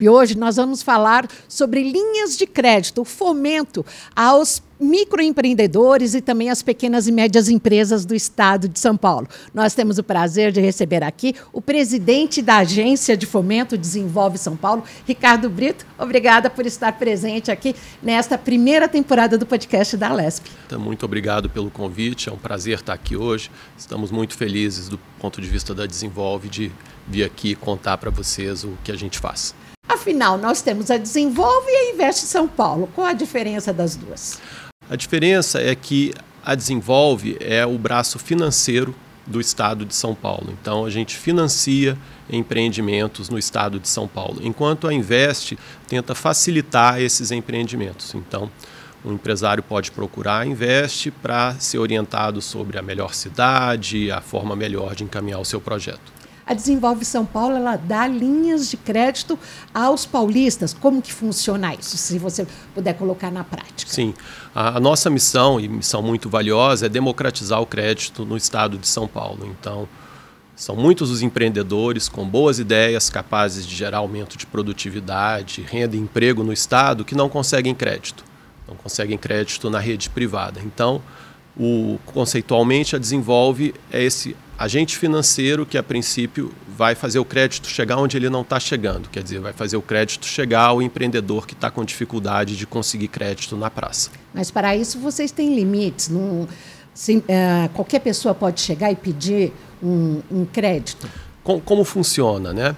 E hoje nós vamos falar sobre linhas de crédito, o fomento aos microempreendedores e também as pequenas e médias empresas do estado de São Paulo. Nós temos o prazer de receber aqui o presidente da Agência de Fomento Desenvolve São Paulo, Ricardo Brito. Obrigada por estar presente aqui nesta primeira temporada do podcast da Lesp. Então, muito obrigado pelo convite, é um prazer estar aqui hoje. Estamos muito felizes do ponto de vista da Desenvolve de vir aqui contar para vocês o que a gente faz. Afinal, nós temos a Desenvolve e a Investe São Paulo. Qual a diferença das duas? A diferença é que a Desenvolve é o braço financeiro do estado de São Paulo. Então, a gente financia empreendimentos no estado de São Paulo, enquanto a Investe tenta facilitar esses empreendimentos. Então, o empresário pode procurar a Investe para ser orientado sobre a melhor cidade, a forma melhor de encaminhar o seu projeto. A Desenvolve São Paulo, ela dá linhas de crédito aos paulistas. Como que funciona isso, se você puder colocar na prática? Sim. A, nossa missão, e missão muito valiosa, é democratizar o crédito no estado de São Paulo. Então, são muitos os empreendedores com boas ideias, capazes de gerar aumento de produtividade, renda e emprego no estado, que não conseguem crédito. Não conseguem crédito na rede privada. Então, o, conceitualmente, a Desenvolve é esse agente financeiro que, a princípio, vai fazer o crédito chegar onde ele não está chegando, quer dizer, vai fazer o crédito chegar ao empreendedor que está com dificuldade de conseguir crédito na praça. Mas para isso vocês têm limites. Não, sim, é, qualquer pessoa pode chegar e pedir um, um crédito. como funciona, né?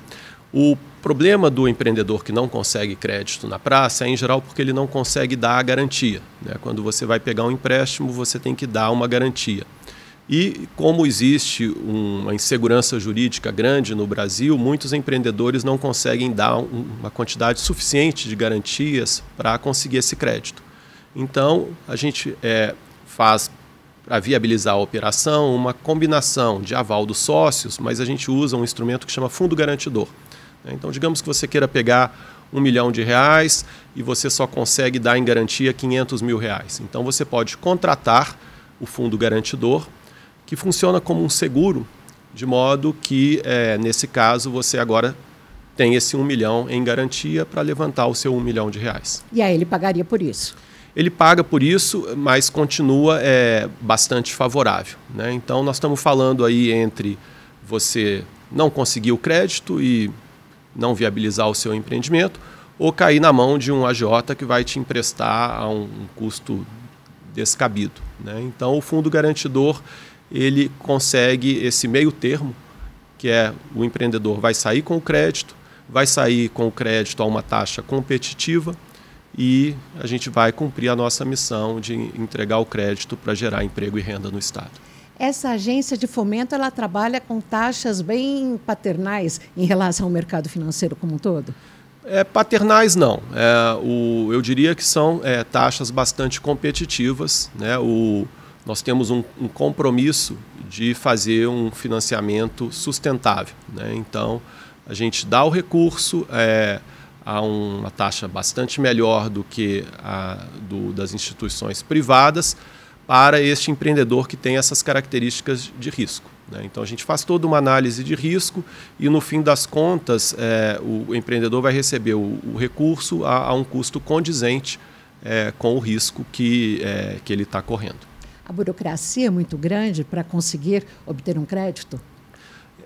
O problema do empreendedor que não consegue crédito na praça é, em geral, porque ele não consegue dar a garantia. Né? Quando você vai pegar um empréstimo, você tem que dar uma garantia. E como existe uma insegurança jurídica grande no Brasil, muitos empreendedores não conseguem dar uma quantidade suficiente de garantias para conseguir esse crédito. Então, a gente é, faz, para viabilizar a operação, uma combinação de aval dos sócios, mas a gente usa um instrumento que chama fundo garantidor. Né? Então, digamos que você queira pegar um milhão de reais e você só consegue dar em garantia 500 mil reais. Então, você pode contratar o fundo garantidor que funciona como um seguro, de modo que, é, nesse caso, você agora tem esse um milhão em garantia para levantar o seu um milhão de reais. E aí ele pagaria por isso? Ele paga por isso, mas continua é, bastante favorável. Né? Então, nós estamos falando aí entre você não conseguir o crédito e não viabilizar o seu empreendimento, ou cair na mão de um agiota que vai te emprestar a um, um custo descabido. Né? Então, o fundo garantidor ele consegue esse meio termo, que é o empreendedor vai sair com o crédito, vai sair com o crédito a uma taxa competitiva e a gente vai cumprir a nossa missão de entregar o crédito para gerar emprego e renda no Estado. Essa agência de fomento ela trabalha com taxas bem paternais em relação ao mercado financeiro como um todo? É, paternais não. É, o, eu diria que são é, taxas bastante competitivas. Né? O, nós temos um, um compromisso de fazer um financiamento sustentável. Né? Então, a gente dá o recurso é, a uma taxa bastante melhor do que a do, das instituições privadas para este empreendedor que tem essas características de risco. Né? Então, a gente faz toda uma análise de risco e, no fim das contas, é, o empreendedor vai receber o, o recurso a, a, um custo condizente é, com o risco que, é, que ele está correndo. A burocracia é muito grande para conseguir obter um crédito?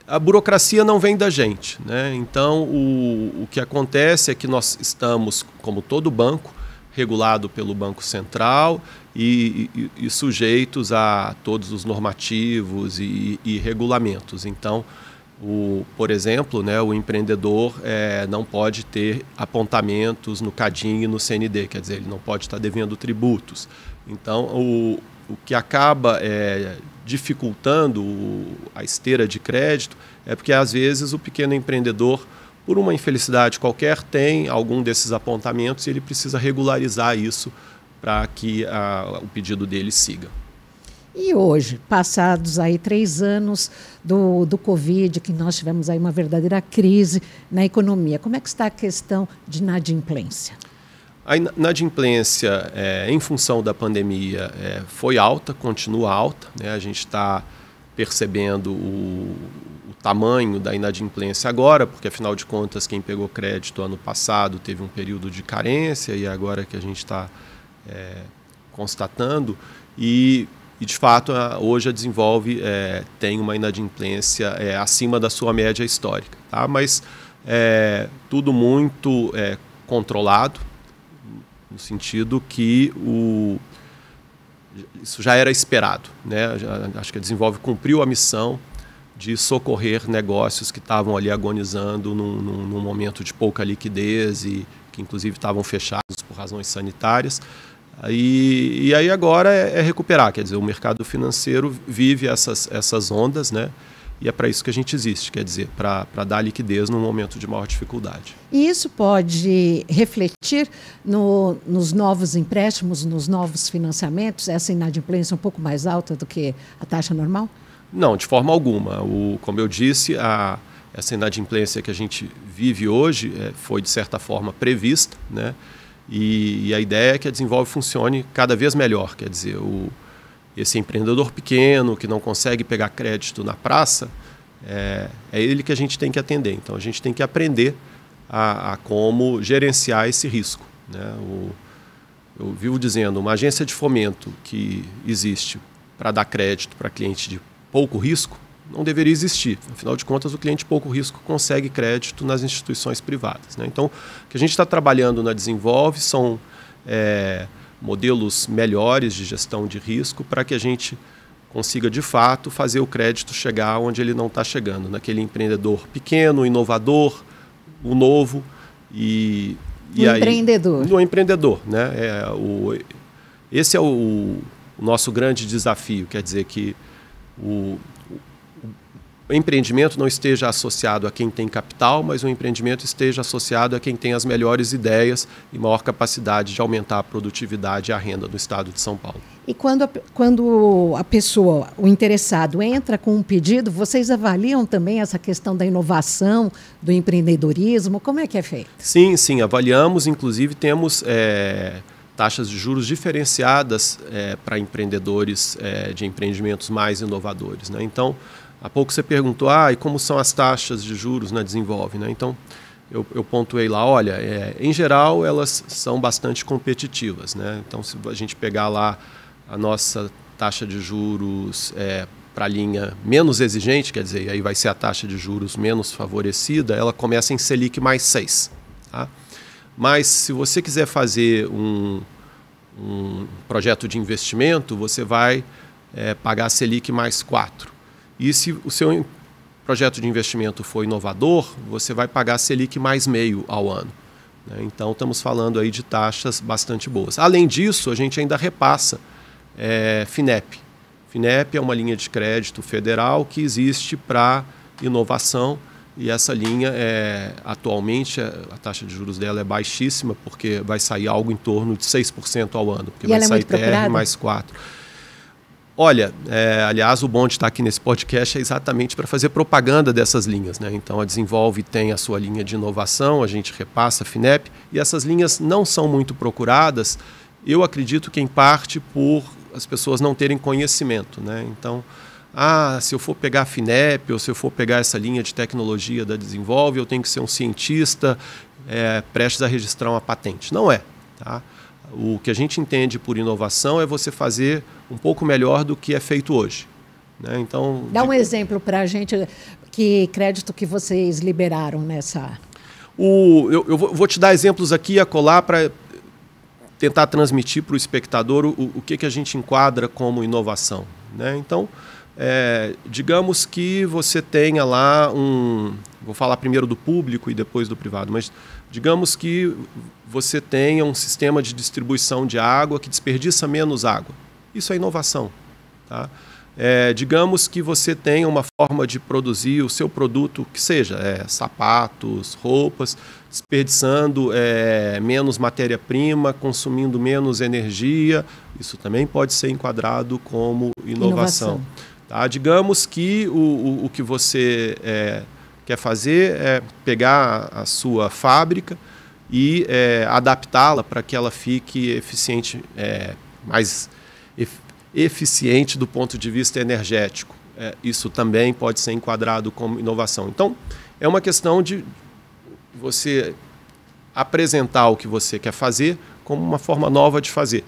A burocracia não vem da gente. Né? Então, o, o que acontece é que nós estamos, como todo banco, regulado pelo Banco Central e, e, e sujeitos a todos os normativos e, e regulamentos. Então, o, por exemplo, né, o empreendedor é, não pode ter apontamentos no CADIN e no CND, quer dizer, ele não pode estar devendo tributos. Então, o, o que acaba é, dificultando o, a esteira de crédito é porque, às vezes, o pequeno empreendedor, por uma infelicidade qualquer, tem algum desses apontamentos e ele precisa regularizar isso para que a, o pedido dele siga. E hoje, passados aí três anos do, do Covid, que nós tivemos aí uma verdadeira crise na economia, como é que está a questão de inadimplência? A inadimplência é, em função da pandemia é, foi alta, continua alta. Né? A gente está percebendo o, o, tamanho da inadimplência agora, porque afinal de contas quem pegou crédito ano passado teve um período de carência e agora que a gente está é, constatando e, e, de fato a, hoje a desenvolve é, tem uma inadimplência é, acima da sua média histórica, tá? Mas é, tudo muito controlado, no sentido que o, isso já era esperado. Né? acho que a Desenvolve cumpriu a missão de socorrer negócios que estavam ali agonizando num, num, num, momento de pouca liquidez e que inclusive estavam fechados por razões sanitárias. E, e aí agora é, é recuperar, quer dizer, o mercado financeiro vive essas, essas ondas, né? E é para isso que a gente existe, quer dizer, para dar liquidez num momento de maior dificuldade. E isso pode refletir no, nos novos empréstimos, nos novos financiamentos, essa inadimplência é um pouco mais alta do que a taxa normal? Não, de forma alguma. O, como eu disse, a, essa inadimplência que a gente vive hoje é, foi, de certa forma, prevista, né? E, e, a ideia é que a Desenvolve funcione cada vez melhor, quer dizer, o, esse empreendedor pequeno que não consegue pegar crédito na praça, é, é ele que a gente tem que atender. Então a gente tem que aprender a, a como gerenciar esse risco. Né? O, eu vivo dizendo, uma agência de fomento que existe para dar crédito para cliente de pouco risco não deveria existir. Afinal de contas, o cliente de pouco risco consegue crédito nas instituições privadas. Né? Então, o que a gente está trabalhando na Desenvolve são é, modelos melhores de gestão de risco para que a gente consiga de fato fazer o crédito chegar onde ele não está chegando, naquele empreendedor pequeno, inovador, o novo e, e um empreendedor. No empreendedor, né? É, o, esse é o, o nosso grande desafio, quer dizer que o, o empreendimento não esteja associado a quem tem capital, mas o empreendimento esteja associado a quem tem as melhores ideias e maior capacidade de aumentar a produtividade e a renda do Estado de São Paulo. E quando a, quando a pessoa, o interessado, entra com um pedido, vocês avaliam também essa questão da inovação, do empreendedorismo? Como é que é feito? Sim, sim, avaliamos. Inclusive, temos. É taxas de juros diferenciadas é, para empreendedores é, de empreendimentos mais inovadores. Né? Então, Há pouco você perguntou, ah, e como são as taxas de juros na né, Desenvolve? Né? Então, eu, eu pontuei lá, olha, é, em geral elas são bastante competitivas. Né? Então, se a gente pegar lá a nossa taxa de juros é, para a linha menos exigente, quer dizer, aí vai ser a taxa de juros menos favorecida, ela começa em Selic mais 6. Tá? Mas se você quiser fazer um, um projeto de investimento, você vai é, pagar Selic mais 4. E se o seu projeto de investimento for inovador, você vai pagar Selic mais meio ao ano. Né? Então, estamos falando aí de taxas bastante boas. Além disso, a gente ainda repassa é, FINEP. FINEP é uma linha de crédito federal que existe para inovação e essa linha é, atualmente é, a taxa de juros dela é baixíssima porque vai sair algo em torno de 6% ao ano, porque e vai é sair é TR mais 4%. Olha, é, aliás, o bom de estar aqui nesse podcast é exatamente para fazer propaganda dessas linhas. Né? Então, a Desenvolve tem a sua linha de inovação, a gente repassa a FINEP, e essas linhas não são muito procuradas, eu acredito que em parte por as pessoas não terem conhecimento. Né? Então, ah, se eu for pegar a FINEP ou se eu for pegar essa linha de tecnologia da Desenvolve, eu tenho que ser um cientista é, prestes a registrar uma patente. Não é. Tá? O que a gente entende por inovação é você fazer um pouco melhor do que é feito hoje. Né? Então, Dá um de... exemplo para a gente, que crédito que vocês liberaram nessa. O, eu, eu vou te dar exemplos aqui a colar para tentar transmitir para o espectador o, o que, que a gente enquadra como inovação. Né? Então, é, digamos que você tenha lá um. Vou falar primeiro do público e depois do privado, mas Digamos que você tenha um sistema de distribuição de água que desperdiça menos água. Isso é inovação. Tá? É, digamos que você tenha uma forma de produzir o seu produto, que seja é, sapatos, roupas, desperdiçando é, menos matéria-prima, consumindo menos energia. Isso também pode ser enquadrado como inovação. inovação. Tá? Digamos que o, o, o que você é, quer fazer é pegar a sua fábrica e é, adaptá-la para que ela fique eficiente, é, mais eficiente do ponto de vista energético. É, isso também pode ser enquadrado como inovação. Então, é uma questão de você apresentar o que você quer fazer como uma forma nova de fazer.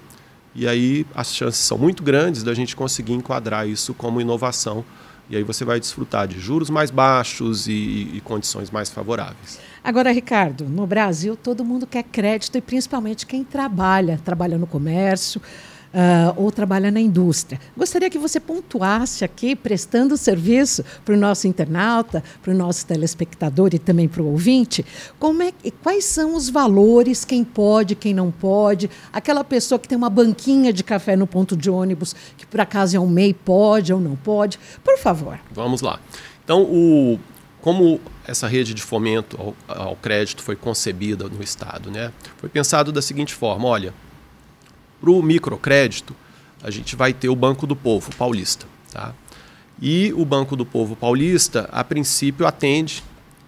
E aí as chances são muito grandes da gente conseguir enquadrar isso como inovação e aí você vai desfrutar de juros mais baixos e, e condições mais favoráveis. Agora, Ricardo, no Brasil todo mundo quer crédito e principalmente quem trabalha, trabalha no comércio uh, ou trabalha na indústria. Gostaria que você pontuasse aqui, prestando serviço para o nosso internauta, para o nosso telespectador e também para o ouvinte, como é, quais são os valores, quem pode, quem não pode, aquela pessoa que tem uma banquinha de café no ponto de ônibus, que por acaso é um MEI, pode ou não pode? Por favor. Vamos lá. Então, o, como essa rede de fomento ao, ao, crédito foi concebida no Estado, né? Foi pensado da seguinte forma: olha, para o microcrédito, a gente vai ter o Banco do Povo Paulista. Tá? E o Banco do Povo Paulista, a princípio, atende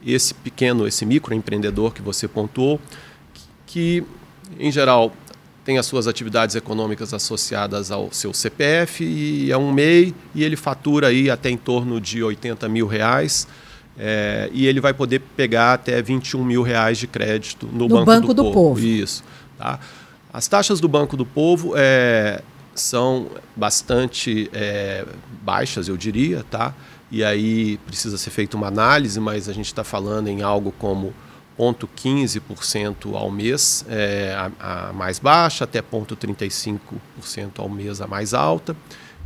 esse pequeno, esse microempreendedor que você pontuou, que, em geral, tem as suas atividades econômicas associadas ao seu CPF e é um MEI e ele fatura aí até em torno de 80 mil reais. É, e ele vai poder pegar até 21 mil reais de crédito no, no Banco, Banco, do, do Povo. Povo. Isso. Tá? As taxas do Banco do Povo é, são bastante é, baixas, eu diria, tá? E aí precisa ser feita uma análise, mas a gente está falando em algo como 0,15% ao mês é, a, a, mais baixa, até 0,35% ao mês a mais alta.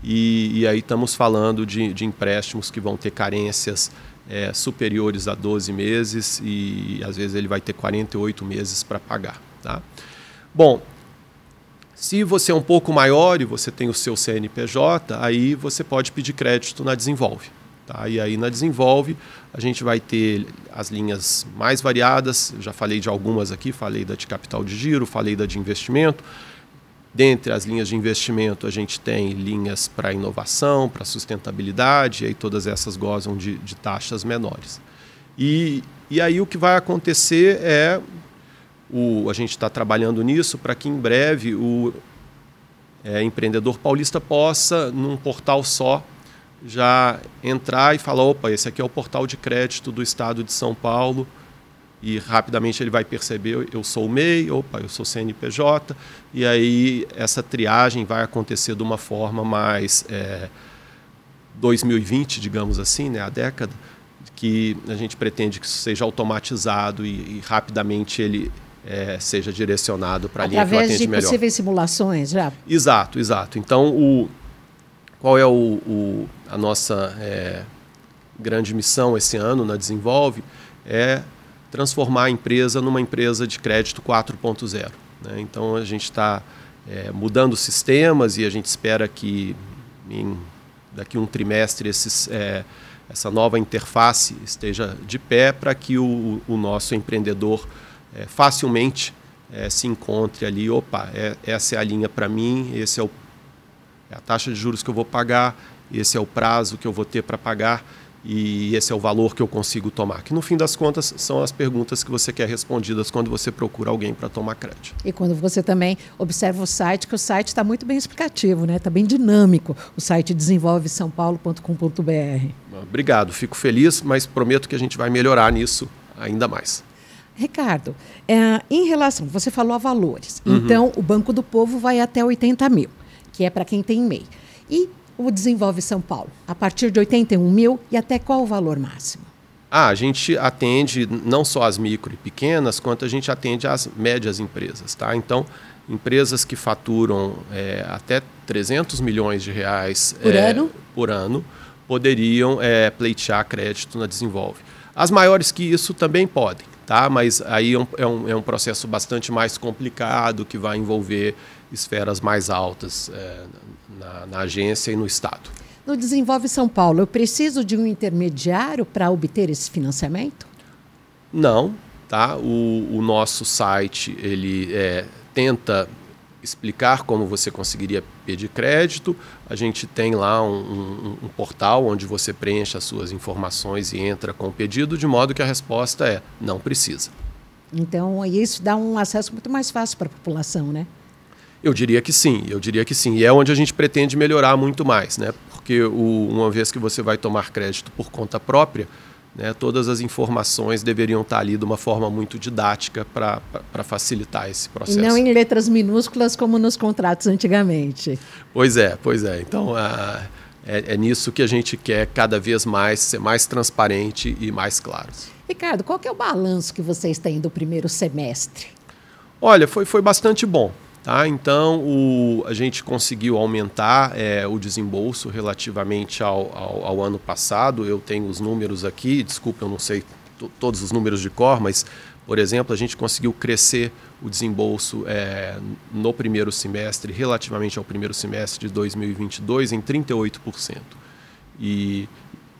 E, e aí estamos falando de, de, empréstimos que vão ter carências é, superiores a 12 meses e às vezes ele vai ter 48 meses para pagar. Tá? Bom, se você é um pouco maior e você tem o seu CNPJ, aí você pode pedir crédito na Desenvolve. Tá? E aí na Desenvolve a gente vai ter as linhas mais variadas, já falei de algumas aqui, falei da de capital de giro, falei da de investimento. Dentre as linhas de investimento, a gente tem linhas para inovação, para sustentabilidade, e aí todas essas gozam de, de taxas menores. E, e aí o que vai acontecer é o, a gente está trabalhando nisso para que em breve o é, empreendedor paulista possa, num portal só, já entrar e falar: opa, esse aqui é o portal de crédito do estado de São Paulo. E rapidamente ele vai perceber: eu sou o MEI, opa, eu sou CNPJ. E aí essa triagem vai acontecer de uma forma mais é, 2020, digamos assim, né, a década, que a gente pretende que isso seja automatizado e, e rapidamente ele é, seja direcionado para a linha que eu atende melhor. Através de possíveis simulações, já? Exato, exato. Então, o, qual é o, o a nossa é, grande missão esse ano na Desenvolve? É transformar a empresa numa empresa de crédito 4.0. Né? Então, a gente está é, mudando sistemas e a gente espera que em, daqui um trimestre esses é, essa nova interface esteja de pé para que o, o, nosso empreendedor é, facilmente é, se encontre ali, opa, é, essa é a linha para mim, esse é, o, é a taxa de juros que eu vou pagar, esse é o prazo que eu vou ter para pagar e esse é o valor que eu consigo tomar. Que no fim das contas são as perguntas que você quer respondidas quando você procura alguém para tomar crédito. E quando você também observa o site, que o site está muito bem explicativo, né? Está bem dinâmico. O site desenvolve sãopaulo.com.br. Obrigado, fico feliz, mas prometo que a gente vai melhorar nisso ainda mais. Ricardo, é, em relação, você falou a valores. Uhum. Então, o Banco do Povo vai até 80 mil, que é para quem tem MEI. E o Desenvolve São Paulo, a partir de 81 mil e até qual o valor máximo? Ah, a gente atende não só as micro e pequenas, quanto a gente atende as médias empresas, tá? Então, empresas que faturam é, até 300 milhões de reais por, é, ano? por ano poderiam é, pleitear crédito na Desenvolve. As maiores que isso também podem tá? Mas aí é um, é um, é um processo bastante mais complicado que vai envolver esferas mais altas é, na, na agência e no Estado. No Desenvolve São Paulo, eu preciso de um intermediário para obter esse financiamento? Não, tá? O, o nosso site ele é, tenta explicar como você conseguiria pedir crédito. A gente tem lá um, um, um, portal onde você preenche as suas informações e entra com o pedido, de modo que a resposta é não precisa. Então, isso dá um acesso muito mais fácil para a população, né? Eu diria que sim, eu diria que sim. E é onde a gente pretende melhorar muito mais, né? Porque o, uma vez que você vai tomar crédito por conta própria, né? Todas as informações deveriam estar ali de uma forma muito didática para facilitar esse processo. E não em letras minúsculas como nos contratos antigamente. Pois é, pois é. Então, a, é, é nisso que a gente quer cada vez mais ser mais transparente e mais claro. Ricardo, qual é o balanço que vocês têm do primeiro semestre? Olha, foi, foi bastante bom. Tá? Então, o, a gente conseguiu aumentar é, o desembolso relativamente ao, ao, ao, ano passado. Eu tenho os números aqui, desculpa, eu não sei todos os números de cor, mas, por exemplo, a gente conseguiu crescer o desembolso é, no primeiro semestre, relativamente ao primeiro semestre de 2022, em 38%. E,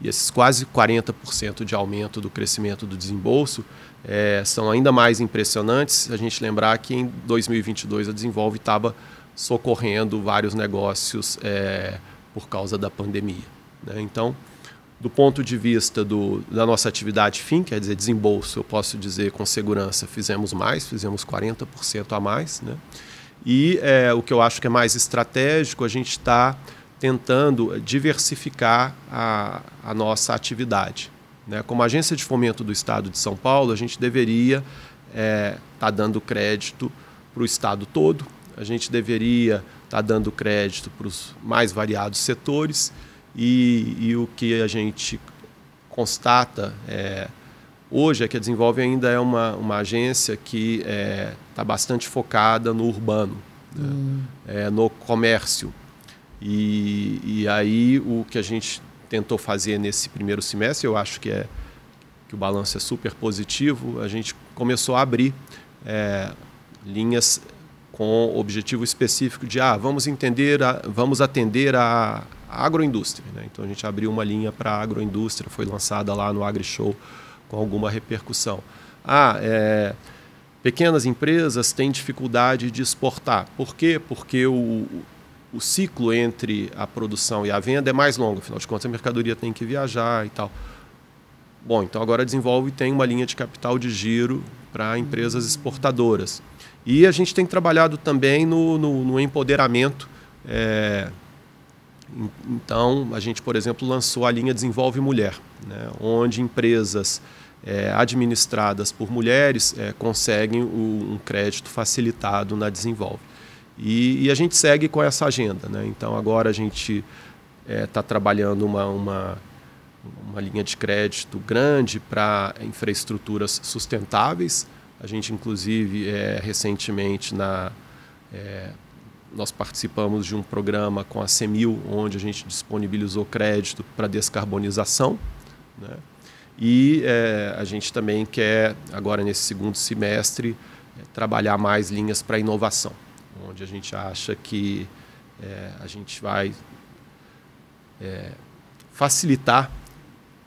e esses quase 40% de aumento do crescimento do desembolso é, são ainda mais impressionantes. A gente lembrar que em 2022 a Desenvolve estava socorrendo vários negócios é, por causa da pandemia. Né? Então, do ponto de vista do, da nossa atividade fim, quer dizer, desembolso, eu posso dizer com segurança, fizemos mais, fizemos 40% a mais. Né? E é, o que eu acho que é mais estratégico, a gente está tentando diversificar a, a nossa atividade. Né? Como agência de fomento do Estado de São Paulo, a gente deveria estar é, tá dando crédito para o Estado todo, a gente deveria estar tá dando crédito para os mais variados setores e, e, o que a gente constata é, hoje é que a Desenvolve ainda é uma, uma agência que está é, tá bastante focada no urbano, né? hum. É, no comércio. E, e aí o que a gente tentou fazer nesse primeiro semestre. Eu acho que, é, que o balanço é super positivo. A gente começou a abrir é, linhas com objetivo específico de ah, vamos entender, a, vamos atender a, agroindústria. Né? Então a gente abriu uma linha para a agroindústria, foi lançada lá no AgriShow com alguma repercussão. Ah, é, pequenas empresas têm dificuldade de exportar. Por quê? Porque o, o ciclo entre a produção e a venda é mais longo, afinal de contas a mercadoria tem que viajar e tal. Bom, então agora desenvolve e tem uma linha de capital de giro para empresas exportadoras. E a gente tem trabalhado também no, no, no empoderamento. É, então, a gente, por exemplo, lançou a linha Desenvolve Mulher, né, onde empresas é, administradas por mulheres é, conseguem o, um crédito facilitado na Desenvolve. E, e, a gente segue com essa agenda. Né? Então, agora a gente está é, tá trabalhando uma, uma, uma, linha de crédito grande para infraestruturas sustentáveis. A gente, inclusive, é, recentemente, na, é, nós participamos de um programa com a CEMIL, onde a gente disponibilizou crédito para descarbonização. Né? E é, a gente também quer, agora nesse segundo semestre, é, trabalhar mais linhas para inovação onde a gente acha que é, a gente vai é, facilitar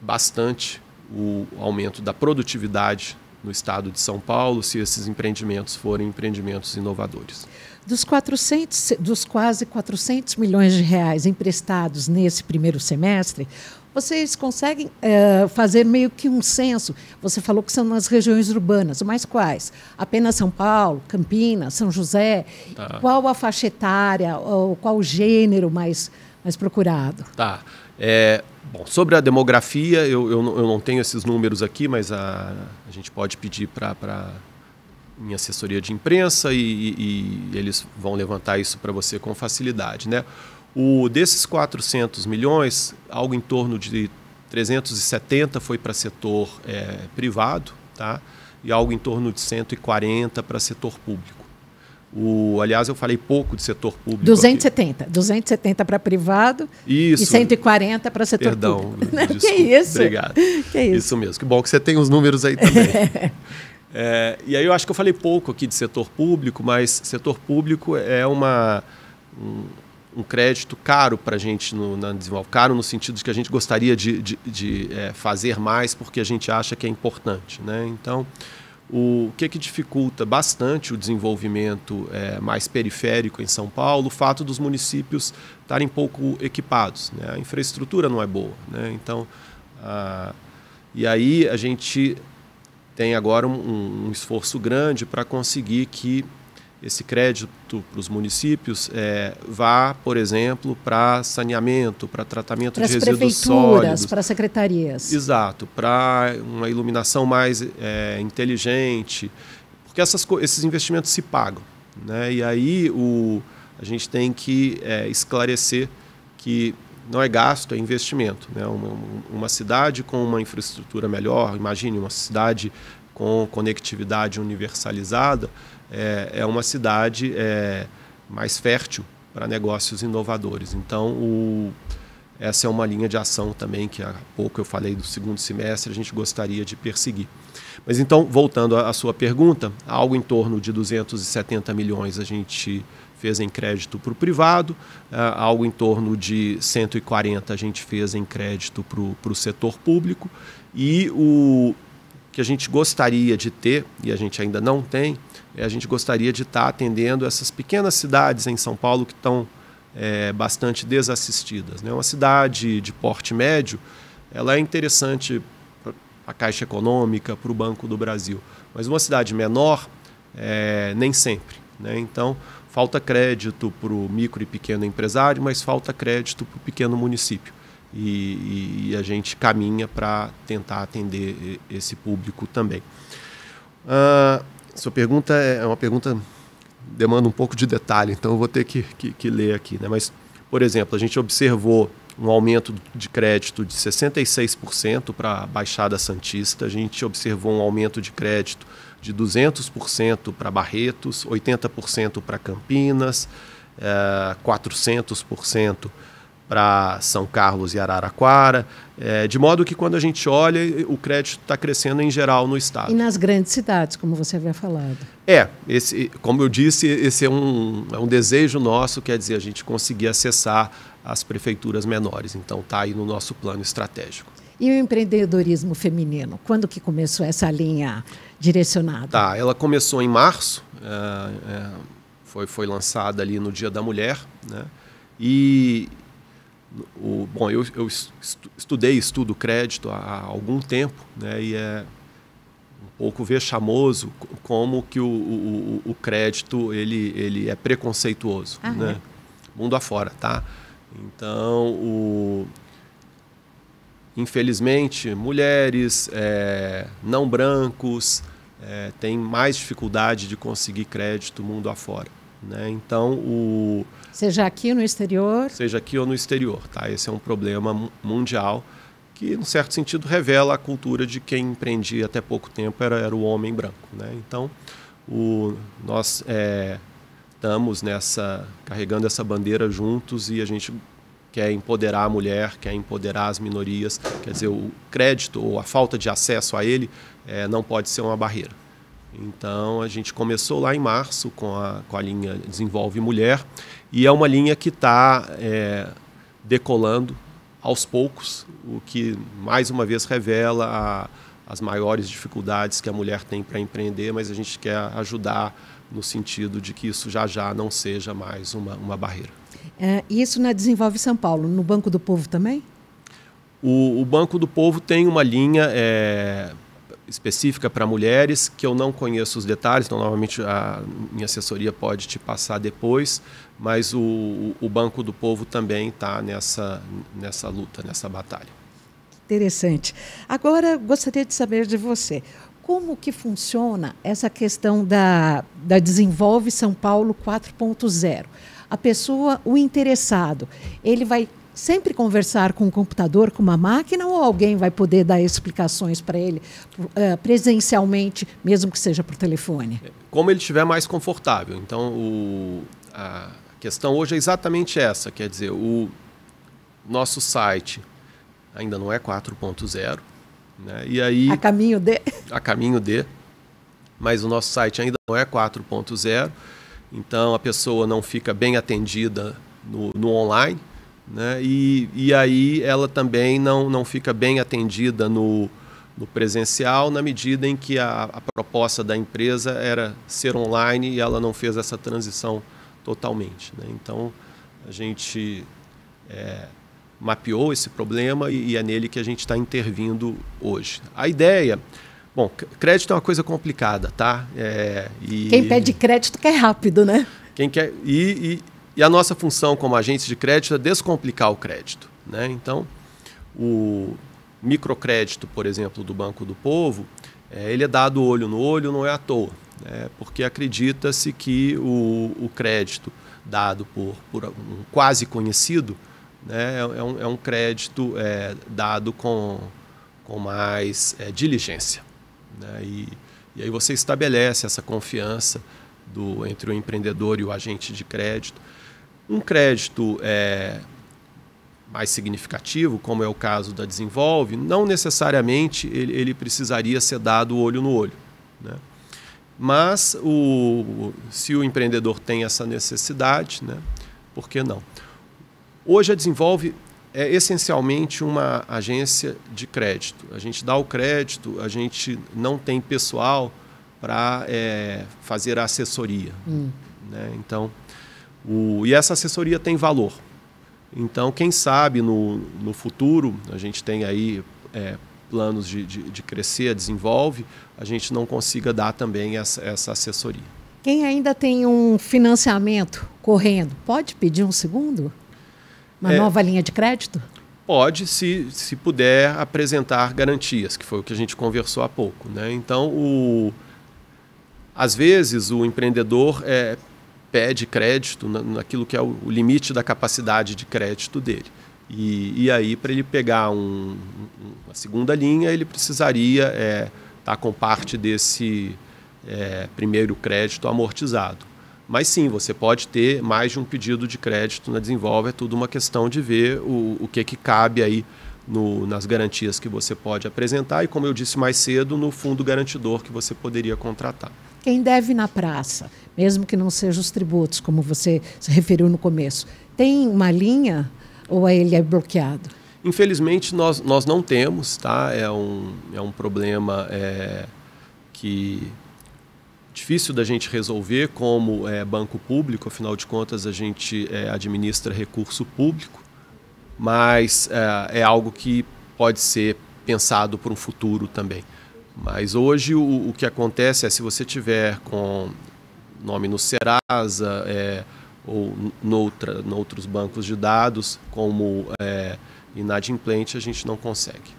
bastante o aumento da produtividade no estado de São Paulo, se esses empreendimentos forem empreendimentos inovadores. Dos, 400, dos quase 400 milhões de reais emprestados nesse primeiro semestre, vocês conseguem é, fazer meio que um censo? Você falou que são nas regiões urbanas, mas quais? Apenas São Paulo, Campinas, São José? Tá. Qual a faixa etária? Ou qual o gênero mais, mais procurado? Tá. É, bom, sobre a demografia, eu, eu, não, eu, não tenho esses números aqui, mas a, a gente pode pedir para minha assessoria de imprensa e, e, e, eles vão levantar isso para você com facilidade. Né? O, desses 400 milhões, algo em torno de 370 foi para setor é, privado, tá? e algo em torno de 140 para setor público. O, aliás, eu falei pouco de setor público. 270. Aqui. 270 para privado isso. e 140 para setor Perdão, público. Perdão. Né, que isso? Obrigado. Que isso? isso mesmo. Que bom que você tem os números aí também. é, e aí eu acho que eu falei pouco aqui de setor público, mas setor público é uma um crédito caro para a gente no, na desenvolve caro no sentido de que a gente gostaria de, de, de é, fazer mais porque a gente acha que é importante né então o, que que dificulta bastante o desenvolvimento é, mais periférico em São Paulo o fato dos municípios estarem pouco equipados né? a infraestrutura não é boa né então a, e aí a gente tem agora um, um esforço grande para conseguir que esse crédito para os municípios é, vá, por exemplo, para saneamento, para tratamento de resíduos sólidos. Para secretarias. Exato, para uma iluminação mais é, inteligente, porque essas, esses investimentos se pagam. Né? E aí o, a gente tem que é, esclarecer que não é gasto, é investimento. Né? Uma, uma cidade com uma infraestrutura melhor, imagine uma cidade com conectividade universalizada, é, é uma cidade é, mais fértil para negócios inovadores. Então, o, essa é uma linha de ação também que há pouco eu falei do segundo semestre, a gente gostaria de perseguir. Mas então, voltando à sua pergunta, algo em torno de 270 milhões a gente fez em crédito para o privado, é, algo em torno de 140 a gente fez em crédito para o setor público e o, que a gente gostaria de ter, e a gente ainda não tem, é a gente gostaria de estar atendendo essas pequenas cidades em São Paulo que estão é, bastante desassistidas. Né? Uma cidade de porte médio, ela é interessante para a Caixa Econômica, para o Banco do Brasil, mas uma cidade menor, é, nem sempre. Né? Então, falta crédito para o micro e pequeno empresário, mas falta crédito para o pequeno município e, e a gente caminha para tentar atender esse público também. Uh, sua pergunta é, é uma pergunta demanda um pouco de detalhe, então eu vou ter que, que, que ler aqui. Né? Mas, por exemplo, a gente observou um aumento de crédito de 66% para a Baixada Santista, a gente observou um aumento de crédito de 200% para Barretos, 80% para Campinas, eh, 400% para São Carlos e Araraquara, é, de modo que quando a gente olha, o crédito está crescendo em geral no estado. E nas grandes cidades, como você havia falado. É, esse, como eu disse, esse é um, é um desejo nosso, quer dizer, a gente conseguir acessar as prefeituras menores. Então está aí no nosso plano estratégico. E o empreendedorismo feminino, quando que começou essa linha direcionada? Tá, ela começou em março, é, é foi, foi lançada ali no Dia da Mulher, né? E, o, bom, eu, eu estudei, estudo crédito há algum tempo, né? E é um pouco vexamoso como que o, o, o crédito ele, ele é preconceituoso, né? Mundo afora, tá? Então, o, infelizmente, mulheres, é, não brancos, é, têm mais dificuldade de conseguir crédito mundo afora. Né? Então, o, Seja aqui no exterior. Seja aqui ou no exterior, tá? Esse é um problema mundial que, no certo sentido, revela a cultura de quem empreendia até pouco tempo era, era o homem branco, né? Então, o, nós é, estamos nessa carregando essa bandeira juntos e a gente quer empoderar a mulher, quer empoderar as minorias, quer dizer, o crédito ou a falta de acesso a ele é, não pode ser uma barreira. Então a gente começou lá em março com a, com a linha Desenvolve Mulher e é uma linha que está é, decolando aos poucos, o que mais uma vez revela a, as maiores dificuldades que a mulher tem para empreender, mas a gente quer ajudar no sentido de que isso já já não seja mais uma, uma barreira. É, isso na Desenvolve São Paulo, no Banco do Povo também? O, o Banco do Povo tem uma linha é, específica para mulheres, que eu não conheço os detalhes, então, novamente, a minha assessoria pode te passar depois, mas o, o Banco do Povo também está nessa, nessa luta, nessa batalha. Interessante. Agora, gostaria de saber de você, como que funciona essa questão da, da Desenvolve São Paulo 4.0? A pessoa, o interessado, ele vai sempre conversar com um computador, com uma máquina, ou alguém vai poder dar explicações para ele uh, presencialmente, mesmo que seja por telefone? Como ele estiver mais confortável. Então, o, a questão hoje é exatamente essa: quer dizer, o nosso site ainda não é 4.0. Né? E aí, a caminho de. A caminho de. Mas o nosso site ainda não é 4.0, então a pessoa não fica bem atendida no, no online. Né? E, e aí ela também não, não fica bem atendida no, no presencial, na medida em que a, a proposta da empresa era ser online e ela não fez essa transição totalmente. Né? Então, a gente é, mapeou esse problema e, e é nele que a gente está intervindo hoje. A ideia. Bom, crédito é uma coisa complicada, tá? É, e... Quem pede crédito quer rápido, né? Quem quer. E, e e a nossa função como agente de crédito é descomplicar o crédito. Né? Então, o microcrédito, por exemplo, do Banco do Povo, é, ele é dado olho no olho, não é à toa. Né? Porque acredita-se que o, o, crédito dado por, por um quase conhecido né, é, é um, é um crédito é, dado com, com mais é, diligência. Né? E, e aí você estabelece essa confiança do, entre o empreendedor e o agente de crédito um crédito é, mais significativo, como é o caso da Desenvolve, não necessariamente ele, ele precisaria ser dado olho no olho. Né? Mas o, se o empreendedor tem essa necessidade, né, por que não? Hoje a Desenvolve é essencialmente uma agência de crédito. A gente dá o crédito, a gente não tem pessoal para é, fazer a assessoria. Hum. Né? Então, o, e essa assessoria tem valor. Então, quem sabe no, no futuro, a gente tem aí é, planos de, de, de, crescer, desenvolve, a gente não consiga dar também essa, essa assessoria. Quem ainda tem um financiamento correndo, pode pedir um segundo? Uma é, nova linha de crédito? Pode, se, se puder apresentar garantias, que foi o que a gente conversou há pouco. Né? Então, o, às vezes, o empreendedor é, pede crédito na, naquilo que é o, o, limite da capacidade de crédito dele. E, e aí, para ele pegar um, uma segunda linha, ele precisaria estar é, tá com parte desse é, primeiro crédito amortizado. Mas sim, você pode ter mais de um pedido de crédito na Desenvolve, é tudo uma questão de ver o, o que, que cabe aí no, nas garantias que você pode apresentar e, como eu disse mais cedo, no fundo garantidor que você poderia contratar quem deve na praça, mesmo que não sejam os tributos, como você se referiu no começo. Tem uma linha ou ele é bloqueado? Infelizmente, nós, nós não temos, tá? É um, é um problema é, que difícil da gente resolver como é, banco público, afinal de contas, a gente é, administra recurso público, mas é, é algo que pode ser pensado para um futuro também. Mas hoje o, o que acontece é se você tiver com nome no Serasa é, ou noutra, noutros bancos de dados, como é, inadimplente, a gente não consegue.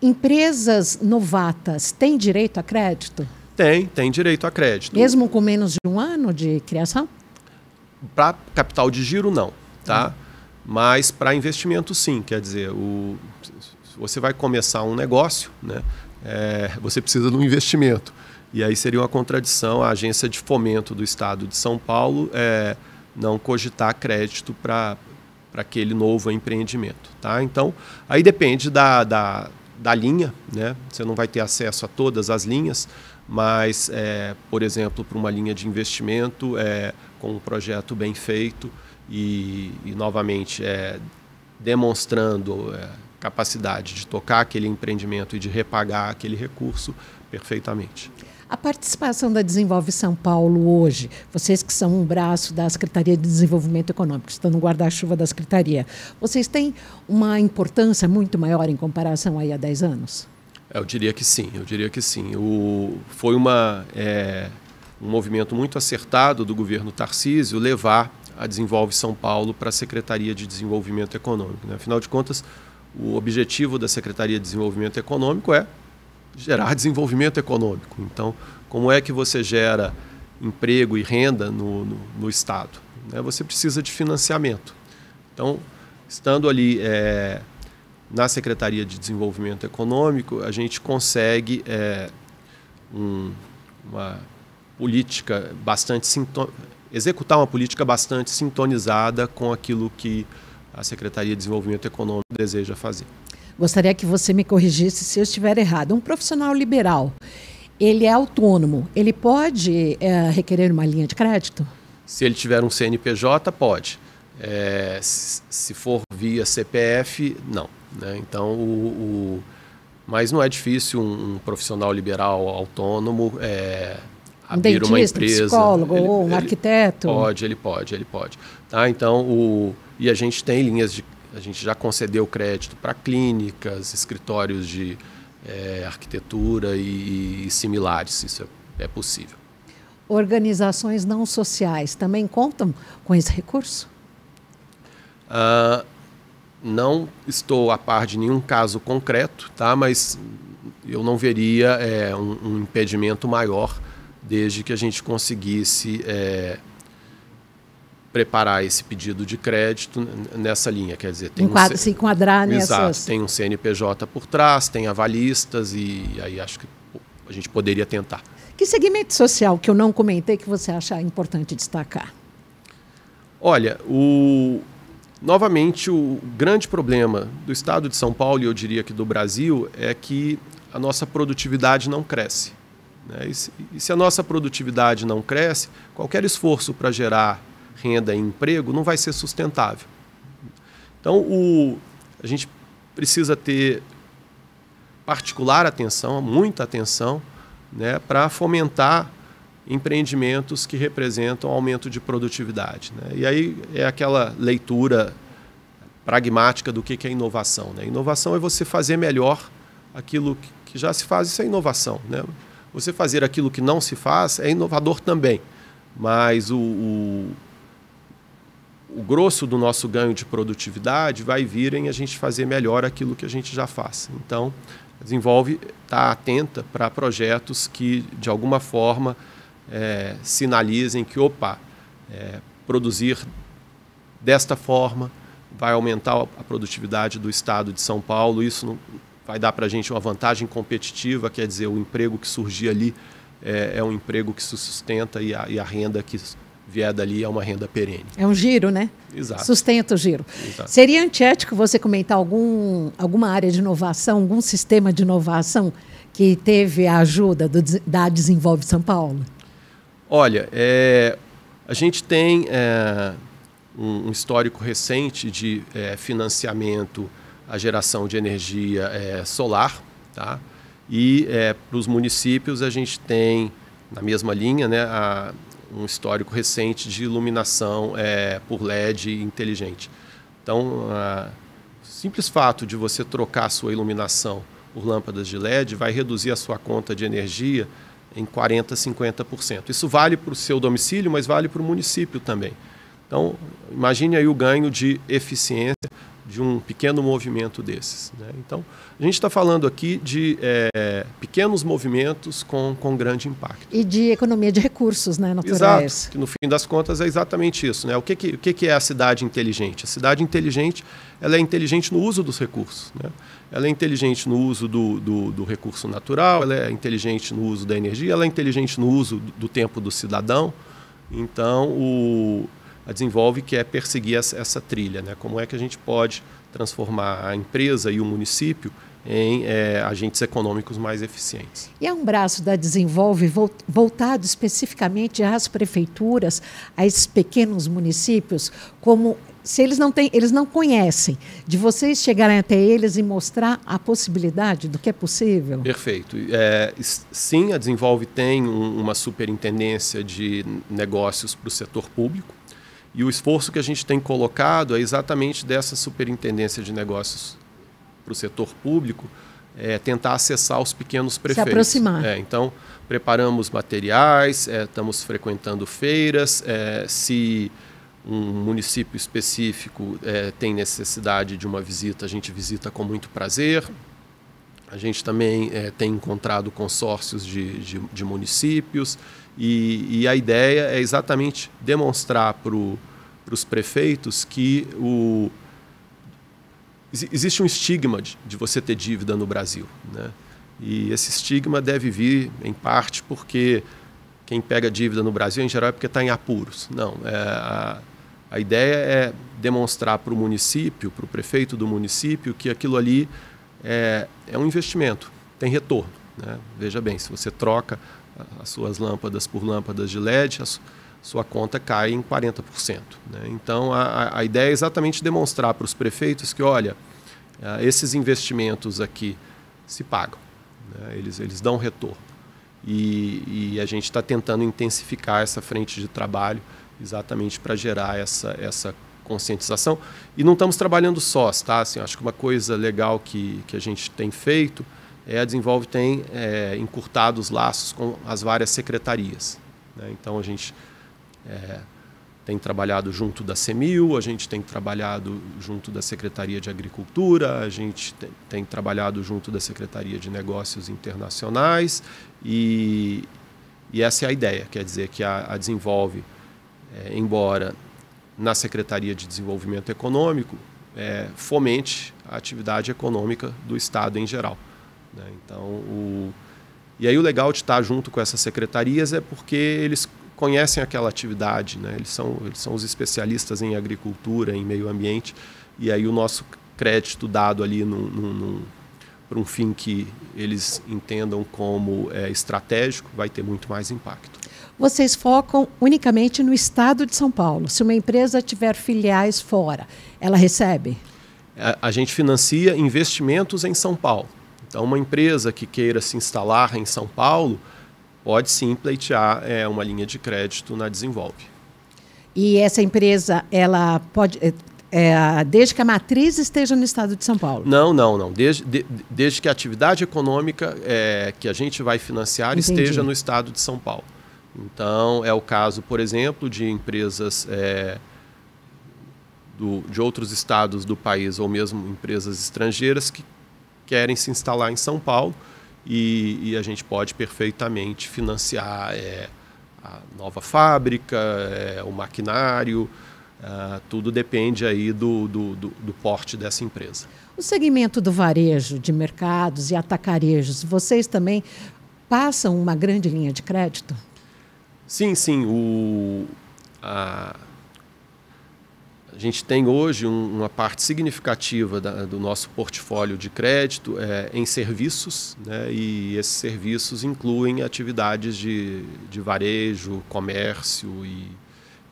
Empresas novatas têm direito a crédito? Tem, tem direito a crédito. Mesmo com menos de um ano de criação? Para capital de giro, não. tá? Uhum. Mas para investimento, sim. Quer dizer, o, você vai começar um negócio, né? é, você precisa de um investimento. E aí seria uma contradição a agência de fomento do Estado de São Paulo é, não cogitar crédito para aquele novo empreendimento. Tá? Então, aí depende da, da, da linha, né? você não vai ter acesso a todas as linhas, mas, é, por exemplo, para uma linha de investimento, é, com um projeto bem feito e, e novamente, é, demonstrando é, capacidade de tocar aquele empreendimento e de repagar aquele recurso perfeitamente. A participação da Desenvolve São Paulo hoje, vocês que são um braço da Secretaria de Desenvolvimento Econômico, estão no guarda-chuva da Secretaria, vocês têm uma importância muito maior em comparação aí a 10 anos? Eu diria que sim, eu diria que sim. O, foi uma, é, um movimento muito acertado do governo Tarcísio levar a Desenvolve São Paulo para a Secretaria de Desenvolvimento Econômico. Né? Afinal de contas, o objetivo da Secretaria de Desenvolvimento Econômico é gerar desenvolvimento econômico. Então, como é que você gera emprego e renda no, no, no Estado? É, você precisa de financiamento. Então, estando ali é, na Secretaria de Desenvolvimento Econômico, a gente consegue é, um, uma política bastante executar uma política bastante sintonizada com aquilo que a Secretaria de Desenvolvimento Econômico deseja fazer. Gostaria que você me corrigisse se eu estiver errado. Um profissional liberal, ele é autônomo, ele pode é, requerer uma linha de crédito? Se ele tiver um CNPJ, pode. É, se for via CPF, não. Né? Então, o, o, mas não é difícil um, um profissional liberal autônomo é, abrir dentista, uma empresa. Um psicólogo, ele, ou um arquiteto. Pode, ele pode, ele pode. Tá? Então, o e a gente tem linhas de. A gente já concedeu crédito para clínicas, escritórios de é, arquitetura e, e, similares. Isso é, é possível. Organizações não sociais também contam com esse recurso? Uh, não estou a par de nenhum caso concreto, tá? mas eu não veria é, um, um, impedimento maior desde que a gente conseguisse é, preparar esse pedido de crédito nessa linha, quer dizer, tem Enquadra, um se enquadrar exato, nessas... tem um CNPJ por trás, tem avalistas e aí acho que a gente poderia tentar. Que segmento social que eu não comentei que você acha importante destacar? Olha, o novamente o grande problema do estado de São Paulo e eu diria que do Brasil é que a nossa produtividade não cresce. Né? e se a nossa produtividade não cresce, qualquer esforço para gerar renda e emprego não vai ser sustentável. Então, o, a gente precisa ter particular atenção, muita atenção, né, para fomentar empreendimentos que representam aumento de produtividade. Né? E aí é aquela leitura pragmática do que, é inovação. Né? Inovação é você fazer melhor aquilo que já se faz, isso é inovação. Né? Você fazer aquilo que não se faz é inovador também, mas o, o o grosso do nosso ganho de produtividade vai vir em a gente fazer melhor aquilo que a gente já faz. Então, desenvolve está tá atenta para projetos que, de alguma forma, é, sinalizem que, opa, é, produzir desta forma vai aumentar a produtividade do Estado de São Paulo, isso não, vai dar para a gente uma vantagem competitiva, quer dizer, o emprego que surgir ali é, é um emprego que se sustenta e a, e a renda que vier dali a é uma renda perene. É um giro, né? Exato. Sustenta o giro. Exato. Seria antiético você comentar algum, alguma área de inovação, algum sistema de inovação que teve a ajuda do, da Desenvolve São Paulo? Olha, é, a gente tem é, um, histórico recente de é, financiamento à geração de energia é, solar, tá? E é, para os municípios a gente tem na mesma linha, né, a, um histórico recente de iluminação é, por LED inteligente. Então, o simples fato de você trocar a sua iluminação por lâmpadas de LED vai reduzir a sua conta de energia em 40%, 50%. Isso vale para o seu domicílio, mas vale para o município também. Então, imagine aí o ganho de eficiência de um pequeno movimento desses. Né? Então, a gente está falando aqui de é, pequenos movimentos com, com grande impacto. E de economia de recursos né, naturais. Exato, que no fim das contas é exatamente isso. Né? O, que, que, o que, que é a cidade inteligente? A cidade inteligente ela é inteligente no uso dos recursos. Né? Ela é inteligente no uso do, do, do recurso natural, ela é inteligente no uso da energia, ela é inteligente no uso do, do tempo do cidadão. Então, o, a desenvolve, que é perseguir essa, trilha. Né? Como é que a gente pode transformar a empresa e o município em é, agentes econômicos mais eficientes. E é um braço da Desenvolve voltado especificamente às prefeituras, a esses pequenos municípios, como se eles não têm, eles não conhecem, de vocês chegarem até eles e mostrar a possibilidade do que é possível. Perfeito. É, sim, a Desenvolve tem um, uma superintendência de negócios para o setor público. E o esforço que a gente tem colocado é exatamente dessa superintendência de negócios para o setor público, é, tentar acessar os pequenos prefeitos. Se aproximar. É, então, preparamos materiais, é, estamos frequentando feiras. É, se um município específico é, tem necessidade de uma visita, a gente visita com muito prazer. A gente também é, tem encontrado consórcios de, de, de municípios. E, e a ideia é exatamente demonstrar para os prefeitos que o, existe um estigma de, de, você ter dívida no Brasil. Né? E esse estigma deve vir, em parte, porque quem pega dívida no Brasil, em geral, é porque está em apuros. Não, é, a, a ideia é demonstrar para o município, para o prefeito do município, que aquilo ali é, é um investimento, tem retorno. Né? Veja bem, se você troca as suas lâmpadas por lâmpadas de LED, a sua conta cai em 40%. Né? Então, a, a ideia é exatamente demonstrar para os prefeitos que, olha, ah, esses investimentos aqui se pagam, né? eles, eles dão retorno. E, e a gente está tentando intensificar essa frente de trabalho exatamente para gerar essa, essa conscientização. E não estamos trabalhando sós, tá? Assim, acho que uma coisa legal que, que a gente tem feito é, a Desenvolve tem é, encurtado os laços com as várias secretarias. Né? Então, a gente é, tem trabalhado junto da CEMIL, a gente tem trabalhado junto da Secretaria de Agricultura, a gente tem, tem trabalhado junto da Secretaria de Negócios Internacionais e, e essa é a ideia, quer dizer que a, a Desenvolve, é, embora na Secretaria de Desenvolvimento Econômico, é, fomente a atividade econômica do Estado em geral. Né? Então, o... E aí o legal de estar junto com essas secretarias é porque eles conhecem aquela atividade, né? eles, são, eles são os especialistas em agricultura, em meio ambiente, e aí o nosso crédito dado ali num, num, num para um fim que eles entendam como é, estratégico, vai ter muito mais impacto. Vocês focam unicamente no estado de São Paulo. Se uma empresa tiver filiais fora, ela recebe? A, é, a gente financia investimentos em São Paulo. Então, uma empresa que queira se instalar em São Paulo pode sim pleitear é, uma linha de crédito na Desenvolve. E essa empresa, ela pode. É, é desde que a matriz esteja no estado de São Paulo? Não, não, não. Desde, de, desde que a atividade econômica é, que a gente vai financiar Entendi. esteja no estado de São Paulo. Então, é o caso, por exemplo, de empresas é, do, de outros estados do país ou mesmo empresas estrangeiras que querem se instalar em São Paulo e, e a gente pode perfeitamente financiar é, a nova fábrica, é, o maquinário, é, tudo depende aí do, do, do, do, porte dessa empresa. O segmento do varejo, de mercados e atacarejos, vocês também passam uma grande linha de crédito? Sim, sim. O, a, gente tem hoje um, uma parte significativa da, do nosso portfólio de crédito é, em serviços, né? e esses serviços incluem atividades de, de varejo, comércio e.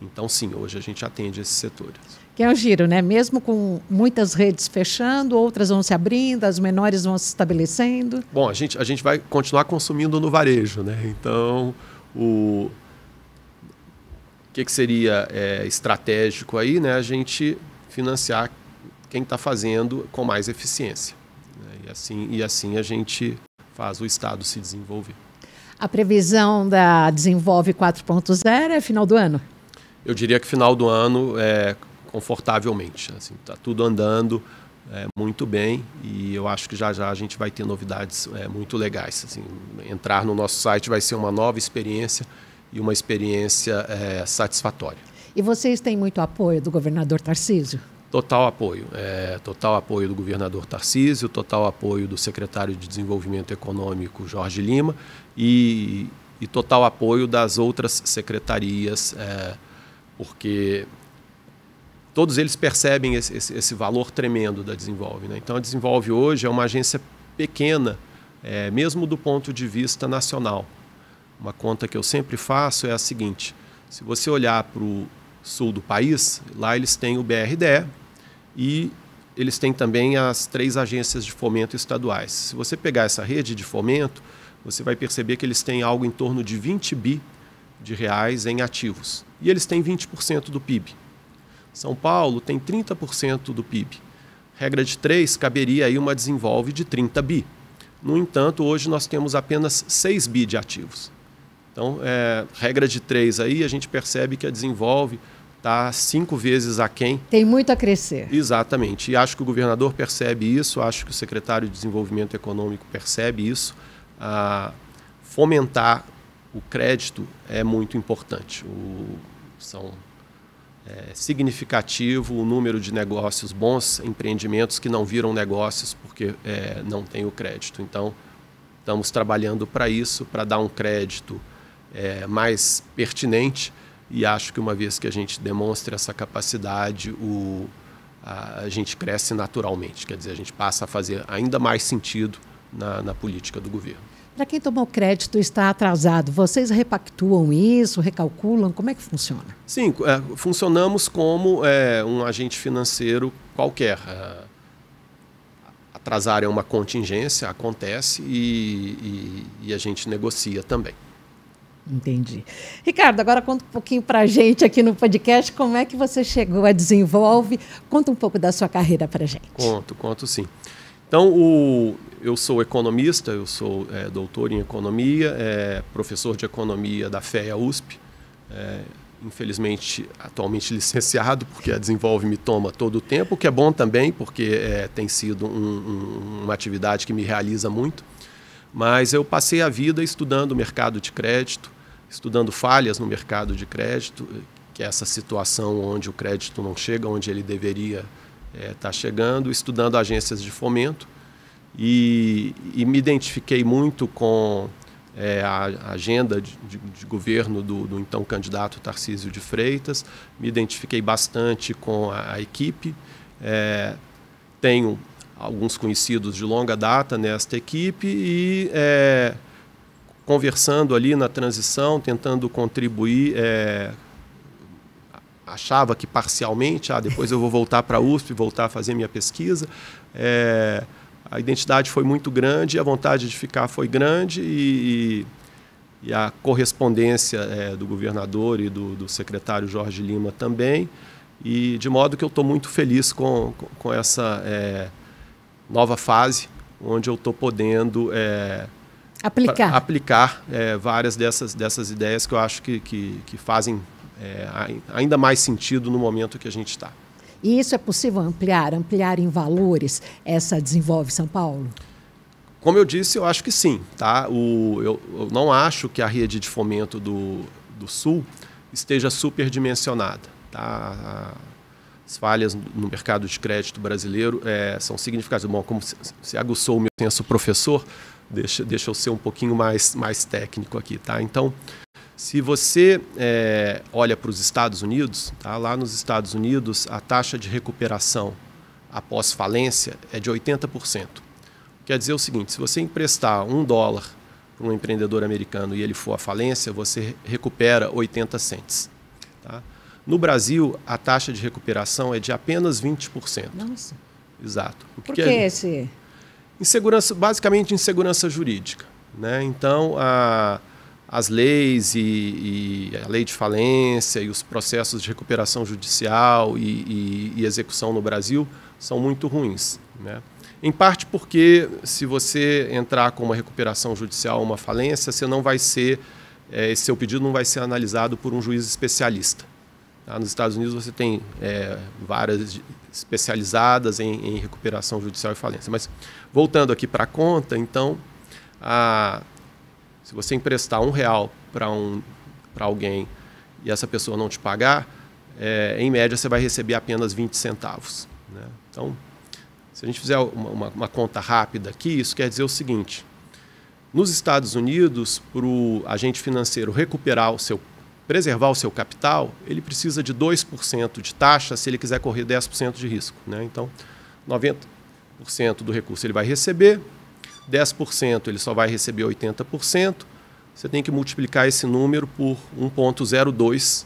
Então, sim, hoje a gente atende esses setores. Que é o giro, né? Mesmo com muitas redes fechando, outras vão se abrindo, as menores vão se estabelecendo. Bom, a gente, a gente vai continuar consumindo no varejo, né? Então, o, o que, que seria é, estratégico aí? Né? A gente financiar quem está fazendo com mais eficiência. Né? E, assim, e assim a gente faz o Estado se desenvolver. A previsão da Desenvolve 4.0 é final do ano? Eu diria que final do ano é confortavelmente. Está né, assim, tá tudo andando é, muito bem e eu acho que já já a gente vai ter novidades é, muito legais. Assim, entrar no nosso site vai ser uma nova experiência e uma experiência é, satisfatória. E vocês têm muito apoio do governador Tarcísio? Total apoio. É, total apoio do governador Tarcísio, total apoio do secretário de Desenvolvimento Econômico, Jorge Lima, e, e total apoio das outras secretarias, é, porque todos eles percebem esse, esse, esse valor tremendo da Desenvolve. Né? Então, a Desenvolve hoje é uma agência pequena, é, mesmo do ponto de vista nacional. Uma conta que eu sempre faço é a seguinte: se você olhar para o sul do país, lá eles têm o BRDE e eles têm também as três agências de fomento estaduais. Se você pegar essa rede de fomento, você vai perceber que eles têm algo em torno de 20 bi de reais em ativos. E eles têm 20% do PIB. São Paulo tem 30% do PIB. Regra de três caberia aí uma desenvolve de 30 bi. No entanto, hoje nós temos apenas 6 bi de ativos. Então, é, regra de três aí, a gente percebe que a desenvolve está cinco vezes aquém. Tem muito a crescer. Exatamente. E acho que o governador percebe isso, acho que o secretário de Desenvolvimento Econômico percebe isso. Ah, fomentar o crédito é muito importante. O, são é, significativo o número de negócios bons, empreendimentos que não viram negócios porque é, não tem o crédito. Então, estamos trabalhando para isso, para dar um crédito é, mais pertinente. E acho que uma vez que a gente demonstra essa capacidade, o, a, a, gente cresce naturalmente. Quer dizer, a gente passa a fazer ainda mais sentido na, na política do governo. Para quem tomou crédito e está atrasado, vocês repactuam isso, recalculam? Como é que funciona? Sim, é, funcionamos como é, um agente financeiro qualquer. É, atrasar é uma contingência, acontece e, e, e a gente negocia também. Entendi. Ricardo, agora conta um pouquinho para a gente aqui no podcast como é que você chegou a Desenvolve. Conta um pouco da sua carreira para a gente. Conto, conto sim. Então, o, eu sou economista, eu sou é, doutor em economia, é, professor de economia da FEA USP, é, infelizmente atualmente licenciado, porque a Desenvolve me toma todo o tempo, o que é bom também, porque é, tem sido um, um, uma atividade que me realiza muito. Mas eu passei a vida estudando o mercado de crédito, estudando falhas no mercado de crédito, eh, que é essa situação onde o crédito não chega onde ele deveria estar eh, é, tá chegando, estudando agências de fomento e, e me identifiquei muito com é, a agenda de, de, de governo do, do, então candidato Tarcísio de Freitas, me identifiquei bastante com a, a equipe, é, tenho alguns conhecidos de longa data nesta equipe e conversando ali na transição, tentando contribuir. É, achava que parcialmente, ah, depois eu vou voltar para a USP, voltar a fazer minha pesquisa. É, a identidade foi muito grande, a vontade de ficar foi grande e, e a correspondência é, do governador e do, do, secretário Jorge Lima também. E de modo que eu estou muito feliz com, com, com essa é, nova fase, onde eu estou podendo é, aplicar, aplicar é, várias dessas, dessas ideias que eu acho que, que, que fazem é, ainda mais sentido no momento que a gente está. E isso é possível ampliar, ampliar em valores essa Desenvolve São Paulo? Como eu disse, eu acho que sim. Tá? O, eu, eu não acho que a rede de fomento do, do Sul esteja superdimensionada. Tá? As falhas no mercado de crédito brasileiro é, são significativas. Bom, como se, se aguçou o meu senso professor, Deixa, deixa eu ser um pouquinho mais, mais técnico aqui, tá? Então, se você é, olha para os Estados Unidos, tá? lá nos Estados Unidos a taxa de recuperação após falência é de 80%. Quer dizer o seguinte, se você emprestar um dólar para um empreendedor americano e ele for à falência, você recupera 80 cents. Tá? No Brasil, a taxa de recuperação é de apenas 20%. Nossa. Exato. O que Por que, é que é... esse... Insegurança, basicamente insegurança jurídica. Né? Então, a, as leis e, e, a lei de falência e os processos de recuperação judicial e, e, e execução no Brasil são muito ruins. Né? Em parte porque, se você entrar com uma recuperação judicial ou uma falência, você não vai ser, é, esse seu pedido não vai ser analisado por um juiz especialista. Tá? Nos Estados Unidos você tem é, especializadas em, em recuperação judicial e falência. Mas Voltando aqui para a conta, então, a, se você emprestar um real para um, alguém e essa pessoa não te pagar, é, em média você vai receber apenas 20 centavos. Né? Então, se a gente fizer uma, uma, uma, conta rápida aqui, isso quer dizer o seguinte: nos Estados Unidos, para o agente financeiro recuperar o seu, preservar o seu capital, ele precisa de 2% de taxa se ele quiser correr 10% de risco. Né? Então, 90, 80% do recurso ele vai receber, 10% ele só vai receber 80%. Você tem que multiplicar esse número por 1,02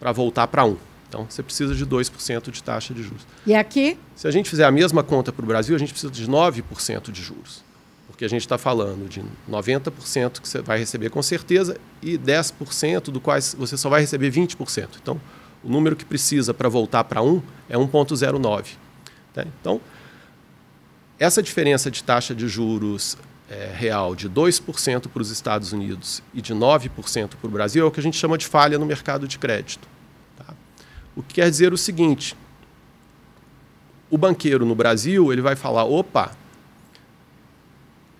para voltar para 1. Então, você precisa de 2% de taxa de juros. E aqui? Se a gente fizer a mesma conta para o Brasil, a gente precisa de 9% de juros. Porque a gente está falando de 90% que você vai receber com certeza e 10% do qual você só vai receber 20%. Então, o número que precisa para voltar para 1 é 1,09. Tá? Né? Então, essa diferença de taxa de juros é, real de 2% para os Estados Unidos e de 9% para o Brasil é o que a gente chama de falha no mercado de crédito. Tá? O que quer dizer o seguinte: o banqueiro no Brasil ele vai falar, opa,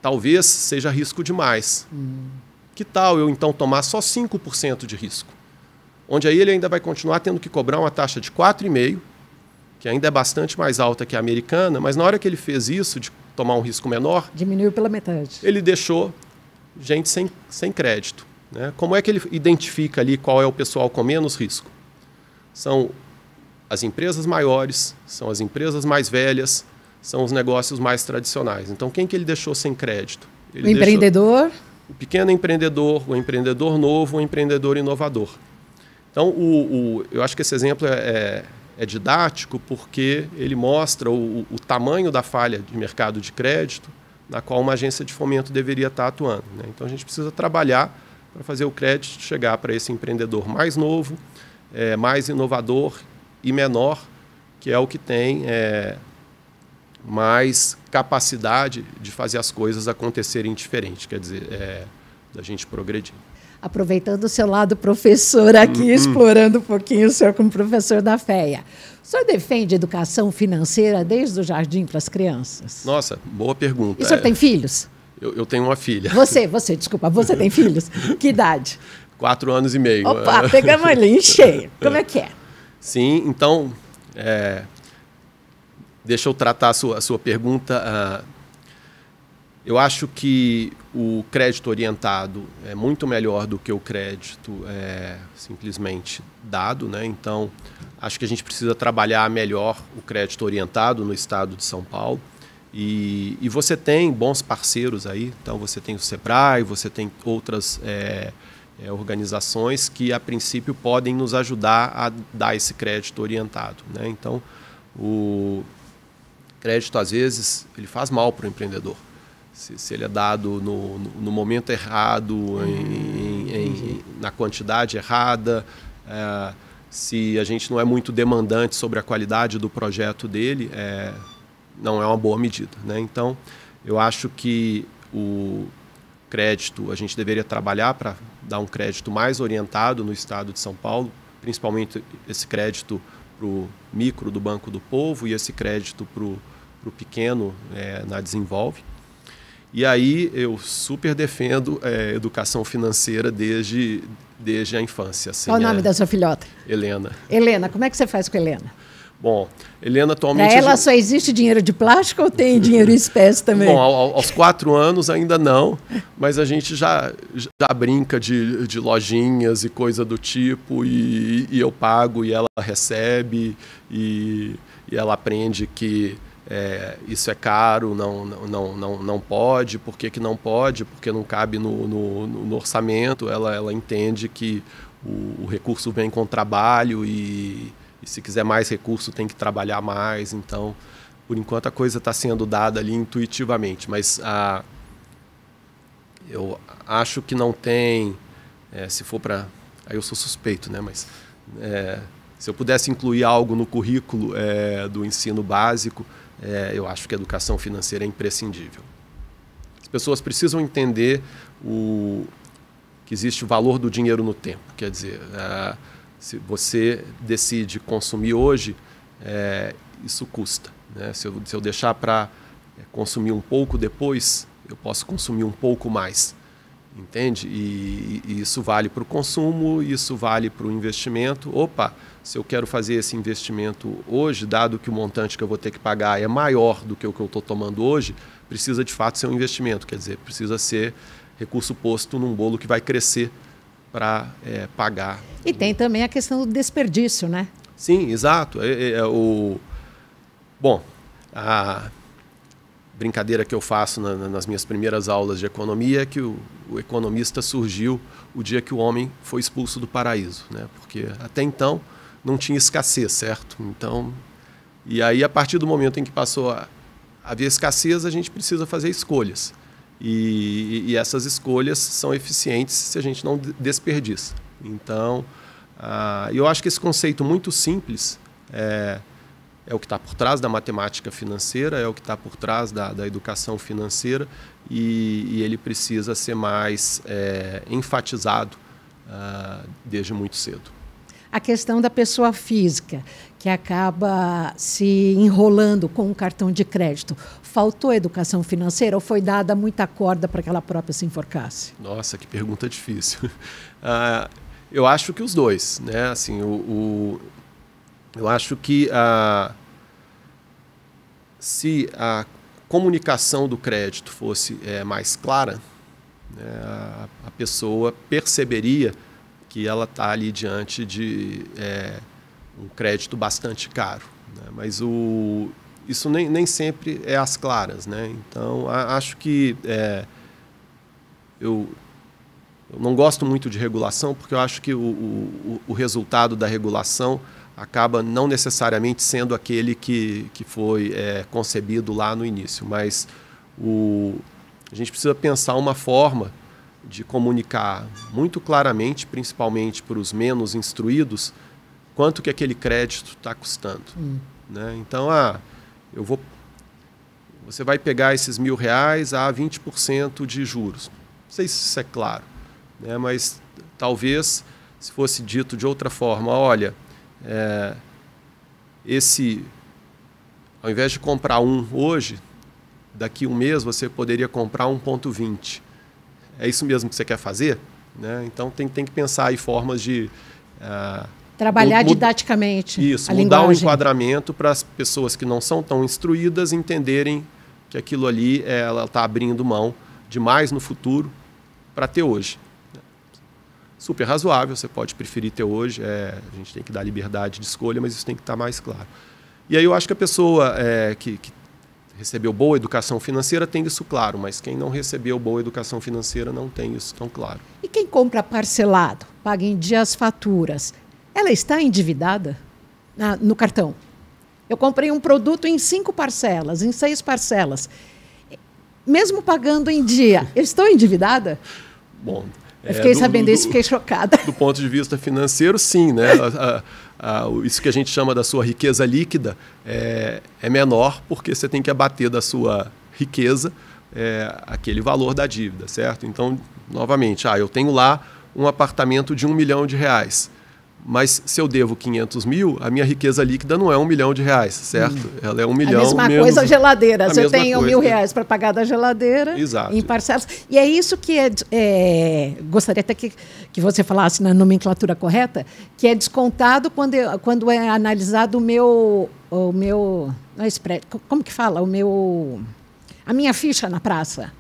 talvez seja risco demais. Hum. Que tal eu então tomar só 5% de risco? Onde aí ele ainda vai continuar tendo que cobrar uma taxa de 4,5% que ainda é bastante mais alta que a americana, mas na hora que ele fez isso, de tomar um risco menor. Diminuiu pela metade. Ele deixou gente sem, sem crédito. Né? Como é que ele identifica ali qual é o pessoal com menos risco? São as empresas maiores, são as empresas mais velhas, são os negócios mais tradicionais. Então, quem que ele deixou sem crédito? Ele o empreendedor? O pequeno empreendedor, o empreendedor novo, o empreendedor inovador. Então, o, o eu acho que esse exemplo é, é é didático porque ele mostra o, o, tamanho da falha de mercado de crédito na qual uma agência de fomento deveria estar atuando. Né? Então a gente precisa trabalhar para fazer o crédito chegar para esse empreendedor mais novo, é, mais inovador e menor, que é o que tem é, mais capacidade de fazer as coisas acontecerem diferente, quer dizer, é, da gente progredir aproveitando o seu lado professor aqui, uhum. explorando um pouquinho o senhor como professor da FEA. O senhor defende educação financeira desde o jardim para as crianças? Nossa, boa pergunta. E o senhor é... tem filhos? Eu, eu, tenho uma filha. Você, você, desculpa, você tem filhos? Que idade? Quatro anos e meio. Opa, é. pegamos ali em cheio. Como é que é? Sim, então, é... deixa eu tratar a sua, a sua pergunta. Uh eu acho que o crédito orientado é muito melhor do que o crédito é, simplesmente dado, né? Então, acho que a gente precisa trabalhar melhor o crédito orientado no estado de São Paulo. E, e você tem bons parceiros aí, então você tem o SEBRAE, você tem outras é, é, organizações que, a princípio, podem nos ajudar a dar esse crédito orientado. Né? Então, o crédito, às vezes, ele faz mal para o empreendedor se, se ele é dado no, no, no momento errado, em, em, em, na quantidade errada, é, se a gente não é muito demandante sobre a qualidade do projeto dele, é, não é uma boa medida. Né? Então, eu acho que o crédito, a gente deveria trabalhar para dar um crédito mais orientado no estado de São Paulo, principalmente esse crédito para o micro do Banco do Povo e esse crédito para o pequeno é, na Desenvolve. E aí eu super defendo é, educação financeira desde, desde a infância. Assim, Qual o nome é... da sua filhota? Helena. Helena, como é que você faz com Helena? Bom, Helena atualmente. ela gente... só existe dinheiro de plástico ou tem dinheiro em espécie também? Bom, ao, aos quatro anos ainda não, mas a gente já, já brinca de, de lojinhas e coisa do tipo, e, e eu pago e ela recebe, e, e ela aprende que é, isso é caro, não, não, não, não pode, por que, que não pode, porque não cabe no, no, no orçamento, ela, ela entende que o, o recurso vem com trabalho e, e, se quiser mais recurso tem que trabalhar mais, então por enquanto a coisa está sendo dada ali intuitivamente, mas a, ah, eu acho que não tem, é, se for para, aí eu sou suspeito, né, mas... É, se eu pudesse incluir algo no currículo é, do ensino básico, é, eu acho que a educação financeira é imprescindível. As pessoas precisam entender o, que existe o valor do dinheiro no tempo. Quer dizer, é, se você decide consumir hoje, é, isso custa. Né? Se, eu, se eu deixar para é, consumir um pouco depois, eu posso consumir um pouco mais entende? E, e isso vale para o consumo, isso vale para o investimento. Opa, se eu quero fazer esse investimento hoje, dado que o montante que eu vou ter que pagar é maior do que o que eu estou tomando hoje, precisa de fato ser um investimento, quer dizer, precisa ser recurso posto num bolo que vai crescer para é, pagar. E tem também a questão do desperdício, né? Sim, exato. É, é, é o... Bom, a brincadeira que eu faço na, nas minhas primeiras aulas de economia é que o, o, economista surgiu o dia que o homem foi expulso do paraíso, né? Porque até então não tinha escassez, certo? Então, e aí a partir do momento em que passou a haver escassez, a gente precisa fazer escolhas. E, e, essas escolhas são eficientes se a gente não desperdiça. Então, uh, eu acho que esse conceito muito simples é, é o que está por trás da matemática financeira, é o que está por trás da, da educação financeira e, e, ele precisa ser mais é, enfatizado uh, desde muito cedo. A questão da pessoa física, que acaba se enrolando com o cartão de crédito. Faltou educação financeira ou foi dada muita corda para que ela própria se enforcasse? Nossa, que pergunta difícil. Uh, eu acho que os dois, né? Assim, o, o eu acho que a, ah, se a comunicação do crédito fosse é, mais clara, né, a, a, pessoa perceberia que ela está ali diante de é, um crédito bastante caro. Né? Mas o, isso nem, nem sempre é às claras. Né? Então, a, acho que é, eu, eu, não gosto muito de regulação, porque eu acho que o, o, o resultado da regulação acaba não necessariamente sendo aquele que, que foi é, concebido lá no início, mas o, a gente precisa pensar uma forma de comunicar muito claramente, principalmente para os menos instruídos, quanto que aquele crédito está custando. Hum. Né? Então, ah, eu vou, você vai pegar esses mil reais a 20% de juros. Não sei se isso é claro, né? mas talvez se fosse dito de outra forma, olha, é, esse, ao invés de comprar um hoje, daqui um mês você poderia comprar 1,20. É isso mesmo que você quer fazer? Né? Então tem, tem que pensar em formas de. É, Trabalhar didaticamente. Isso, mudar linguagem. o enquadramento para as pessoas que não são tão instruídas entenderem que aquilo ali é, ela está abrindo mão demais no futuro para ter hoje super razoável, você pode preferir ter hoje, é, a gente tem que dar liberdade de escolha, mas isso tem que estar tá mais claro. E aí eu acho que a pessoa é, que, que, recebeu boa educação financeira tem isso claro, mas quem não recebeu boa educação financeira não tem isso tão claro. E quem compra parcelado, paga em dia as faturas, ela está endividada na, no cartão? Eu comprei um produto em cinco parcelas, em seis parcelas. Mesmo pagando em dia, eu estou endividada? Bom, eu é, fiquei é, do, sabendo do, isso, fiquei chocada. Do ponto de vista financeiro, sim, né? A, a, a, isso que a gente chama da sua riqueza líquida é, é menor porque você tem que abater da sua riqueza é, aquele valor da dívida, certo? Então, novamente, ah, eu tenho lá um apartamento de um milhão de reais. Mas se eu devo 500 mil, a minha riqueza líquida não é um milhão de reais, certo? Hum. Ela é um milhão. A mesma menos... coisa a geladeira. A se eu tenho coisa, mil reais para pagar da geladeira Exato. em parcelas. E é isso que é, é, gostaria até que, que você falasse na nomenclatura correta, que é descontado quando, eu, quando é analisado o meu. O meu não é como que fala? O meu. A minha ficha na praça.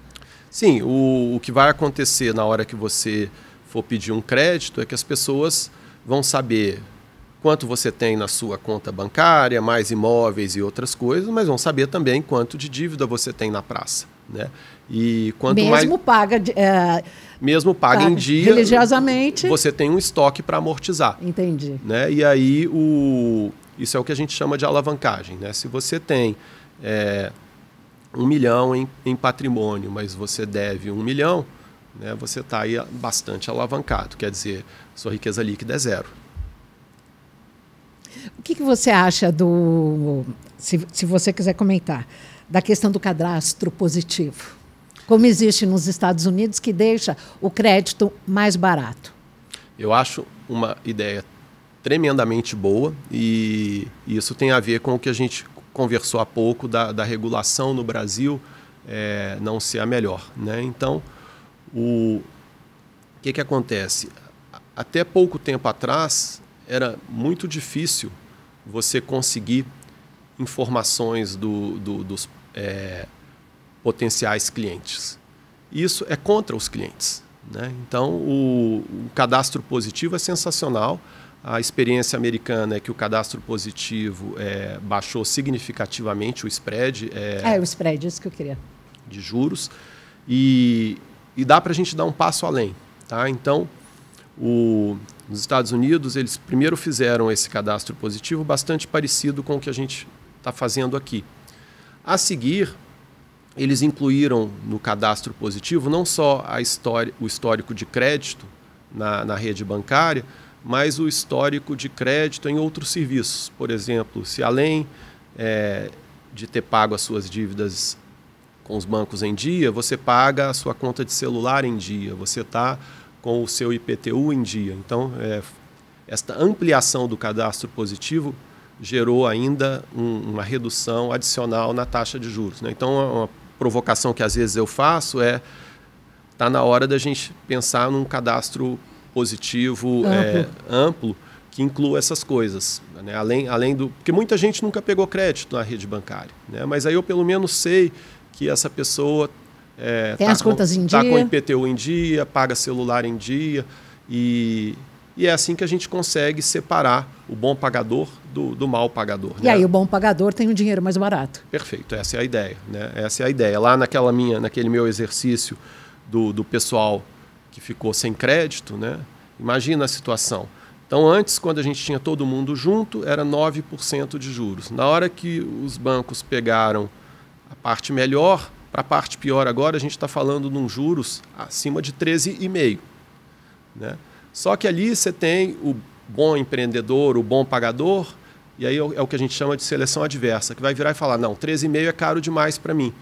Sim, o, o que vai acontecer na hora que você for pedir um crédito é que as pessoas vão saber quanto você tem na sua conta bancária, mais imóveis e outras coisas, mas vão saber também quanto de dívida você tem na praça. Né? E quanto mesmo mais. Paga, é, mesmo paga. paga em dia. Religiosamente. Você tem um estoque para amortizar. Entendi. Né? E aí, o, isso é o que a gente chama de alavancagem. Né? Se você tem. É, um milhão em, em patrimônio, mas você deve um milhão, né, você está aí bastante alavancado. Quer dizer, sua riqueza líquida é zero. O que, que você acha do, se, se você quiser comentar, da questão do cadastro positivo? Como existe nos Estados Unidos, que deixa o crédito mais barato? Eu acho uma ideia tremendamente boa e isso tem a ver com o que a gente conversou há pouco da, da regulação no Brasil é, não ser a melhor. Né? Então, o que, que acontece? Até pouco tempo atrás, era muito difícil você conseguir informações do, do, dos é, potenciais clientes. Isso é contra os clientes. Né? Então, o, o, cadastro positivo é sensacional. A experiência americana é que o cadastro positivo é, baixou significativamente o spread. É, é, o spread, isso que eu queria. De juros. E, e dá para a gente dar um passo além. Tá? Então, o, nos Estados Unidos, eles primeiro fizeram esse cadastro positivo bastante parecido com o que a gente está fazendo aqui. A seguir, eles incluíram no cadastro positivo não só o histórico de crédito na, na rede bancária, mas o histórico de crédito em outros serviços. Por exemplo, se além é, de ter pago as suas dívidas com os bancos em dia, você paga a sua conta de celular em dia, você está com o seu IPTU em dia. Então, é, esta ampliação do cadastro positivo gerou ainda um, uma redução adicional na taxa de juros. Né? Então, uma provocação que às vezes eu faço é está na hora da gente pensar num cadastro positivo é, amplo, é, amplo que inclua essas coisas. Né? Além, além do. Porque muita gente nunca pegou crédito na rede bancária. Né? Mas aí eu pelo menos sei que essa pessoa é, Tem tá as contas com, em tá dia. Está com IPTU em dia, paga celular em dia. E, e é assim que a gente consegue separar o bom pagador do, do mal pagador. E né? aí o bom pagador tem o um dinheiro mais barato. Perfeito, essa é a ideia. Né? Essa é a ideia. Lá naquela minha, naquele meu exercício do, do pessoal que ficou sem crédito, né? imagina a situação. Então, antes, quando a gente tinha todo mundo junto, era 9% de juros. Na hora que os bancos pegaram a parte melhor, para a parte pior agora, a gente está falando num juros acima de 13,5. Né? Só que ali você tem o bom empreendedor, o bom pagador, e aí é o é que a gente chama de seleção adversa, que vai virar e falar, não, 13,5 é caro demais para mim.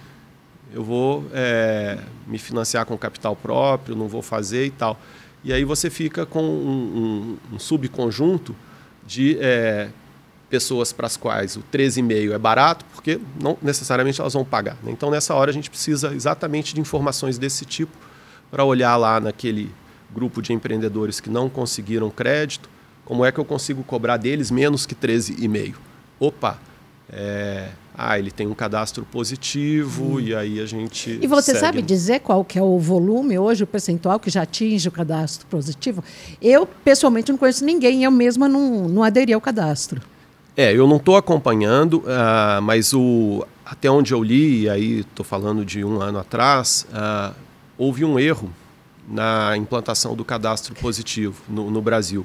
Eu vou é, me financiar com capital próprio, não vou fazer e tal. E aí você fica com um, um, um subconjunto de é, pessoas para as quais o 13,5 é barato, porque não necessariamente elas vão pagar. Né? Então, nessa hora, a gente precisa exatamente de informações desse tipo para olhar lá naquele grupo de empreendedores que não conseguiram crédito, como é que eu consigo cobrar deles menos que 13,5? Opa! É... Ah, ele tem um cadastro positivo hum. e aí a gente. E você segue... sabe dizer qual que é o volume hoje, o percentual que já atinge o cadastro positivo? Eu, pessoalmente, não conheço ninguém, eu mesma não, não aderi ao cadastro. É, eu não estou acompanhando, uh, mas o, até onde eu li, e aí estou falando de um ano atrás, uh, houve um erro na implantação do cadastro positivo no, no Brasil,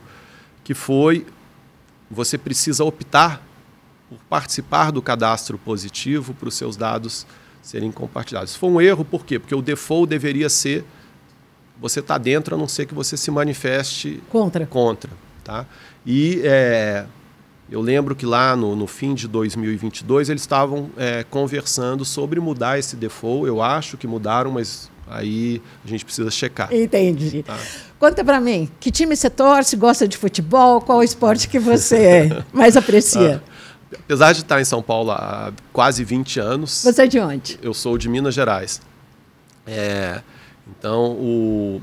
que foi você precisa optar por participar do cadastro positivo para os seus dados serem compartilhados. Foi um erro, por quê? Porque o default deveria ser você está dentro, a não ser que você se manifeste contra. contra tá? E é, eu lembro que lá no, no fim de 2022 eles estavam é, conversando sobre mudar esse default. Eu acho que mudaram, mas aí a gente precisa checar. Entendi. Tá? Conta para mim, que time você torce, gosta de futebol, qual esporte que você é, mais aprecia? Ah, apesar de estar em São Paulo há quase 20 anos. Você é de onde? Eu sou de Minas Gerais. É, então, o,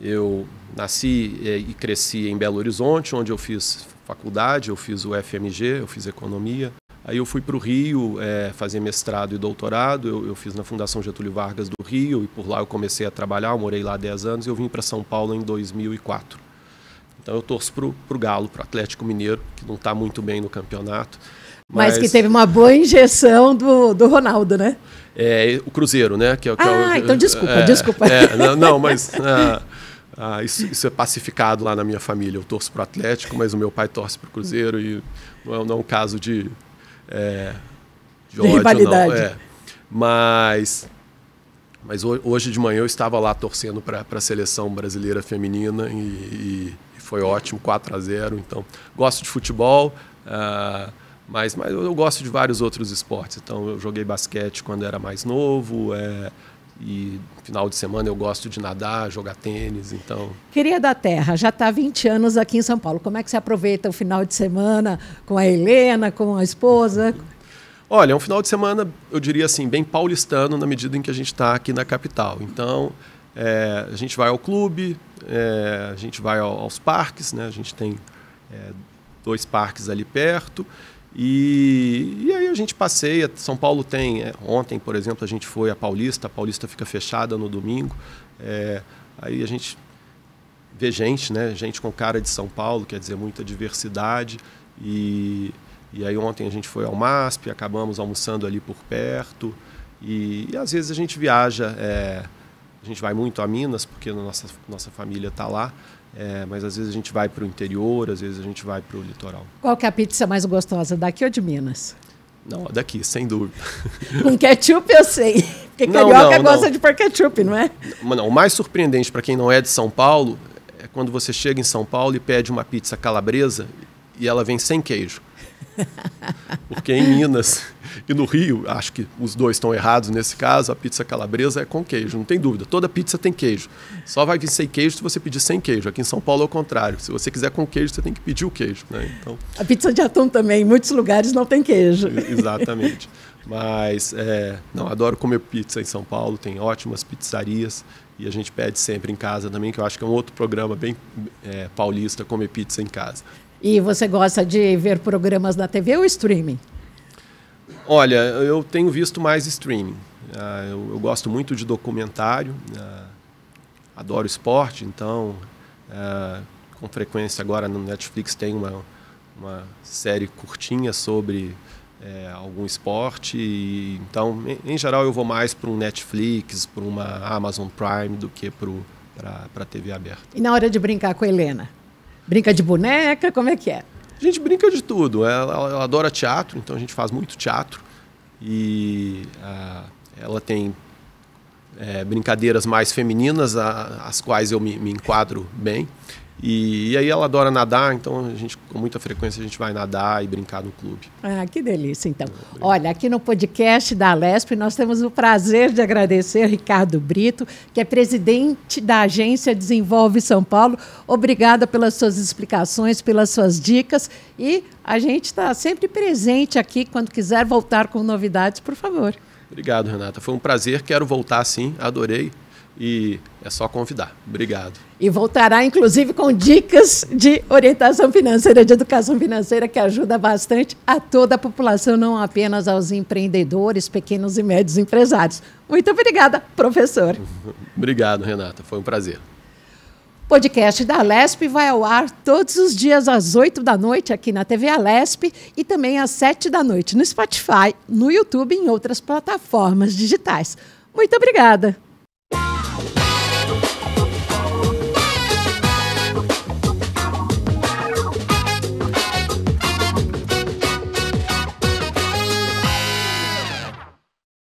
eu nasci é, e cresci em Belo Horizonte, onde eu fiz faculdade, eu fiz o FMG, eu fiz economia. Aí eu fui para o Rio é, fazer mestrado e doutorado. Eu, eu, fiz na Fundação Getúlio Vargas do Rio e por lá eu comecei a trabalhar. Eu morei lá 10 anos e eu vim para São Paulo em 2004. Então eu torço para o Galo, para o Atlético Mineiro, que não está muito bem no campeonato. Mas... mas, que teve uma boa injeção do, do Ronaldo, né? É, o Cruzeiro, né? Que, que ah, é o, é ah, então desculpa, é, desculpa. É, não, não, mas. Ah, ah, isso, isso, é pacificado lá na minha família. Eu torço para o Atlético, mas o meu pai torce para o Cruzeiro e não é, não é um caso de, é, de, de rivalidade. não. É. Mas, mas hoje de manhã eu estava lá torcendo para a seleção brasileira feminina e, e, e, foi ótimo, 4 a 0 Então, gosto de futebol, ah, mas, mas eu gosto de vários outros esportes. Então, eu joguei basquete quando era mais novo, é, e final de semana eu gosto de nadar, jogar tênis, então. Queria da Terra, já está 20 anos aqui em São Paulo. Como é que você aproveita o final de semana com a Helena, com a esposa? Olha, é um final de semana, eu diria assim, bem paulistano na medida em que a gente está aqui na capital. Então, é, a gente vai ao clube, é, a gente vai ao, aos parques, né? A gente tem é, dois parques ali perto. E, e, aí a gente passeia. São Paulo tem. É, ontem, por exemplo, a gente foi a Paulista. A Paulista fica fechada no domingo. É, aí a gente vê gente, né? Gente com cara de São Paulo, quer dizer, muita diversidade. E, e aí ontem a gente foi ao MASP, acabamos almoçando ali por perto. E, e às vezes a gente viaja. É, a gente vai muito a Minas, porque nossa, nossa família está lá. É, mas às vezes a gente vai para o interior, às vezes a gente vai para o litoral. Qual é a pizza mais gostosa, daqui ou de Minas? Não, daqui, sem dúvida. Com ketchup eu sei. Porque não, carioca não, gosta não. de pôr ketchup, não é? Não, o mais surpreendente para quem não é de São Paulo é quando você chega em São Paulo e pede uma pizza calabresa e ela vem sem queijo. Porque em Minas e no Rio, acho que os dois estão errados nesse caso, a pizza calabresa é com queijo, não tem dúvida. Toda pizza tem queijo. Só vai vir sem queijo se você pedir sem queijo. Aqui em São Paulo é o contrário. Se você quiser com queijo, você tem que pedir o queijo. Né? Então... A pizza de atum também, em muitos lugares não tem queijo. Exatamente. Mas, é... não, adoro comer pizza em São Paulo, tem ótimas pizzarias e a gente pede sempre em casa também, que eu acho que é um outro programa bem é, paulista, comer pizza em casa. E você gosta de ver programas na TV ou streaming? Olha, eu tenho visto mais streaming. Uh, eu, eu, gosto muito de documentário, uh, adoro esporte, então uh, com frequência agora no Netflix tem uma, uma série curtinha sobre eh, algum esporte. E, então, em, em, geral, eu vou mais para um Netflix, para uma Amazon Prime do que para a TV aberta. E na hora de brincar com a Helena? Brinca de boneca? Como é que é? A gente brinca de tudo. Ela, ela adora teatro, então a gente faz muito teatro. E uh, ela tem é, brincadeiras mais femininas, a, as quais eu me, me enquadro bem. E, e, aí ela adora nadar, então a gente, com muita frequência a gente vai nadar e brincar no clube. Ah, que delícia, então. É, Olha, aqui no podcast da Lesp nós temos o prazer de agradecer Ricardo Brito, que é presidente da agência Desenvolve São Paulo. Obrigada pelas suas explicações, pelas suas dicas e a gente está sempre presente aqui quando quiser voltar com novidades, por favor. Obrigado, Renata. Foi um prazer. Quero voltar sim. Adorei e é só convidar. Obrigado. E voltará, inclusive, com dicas de orientação financeira, de educação financeira, que ajuda bastante a toda a população, não apenas aos empreendedores, pequenos e médios empresários. Muito obrigada, professor. Obrigado, Renata. Foi um prazer. O podcast da Lesp vai ao ar todos os dias às 8 da noite aqui na TV Lesp e também às 7 da noite no Spotify, no YouTube e em outras plataformas digitais. Muito obrigada.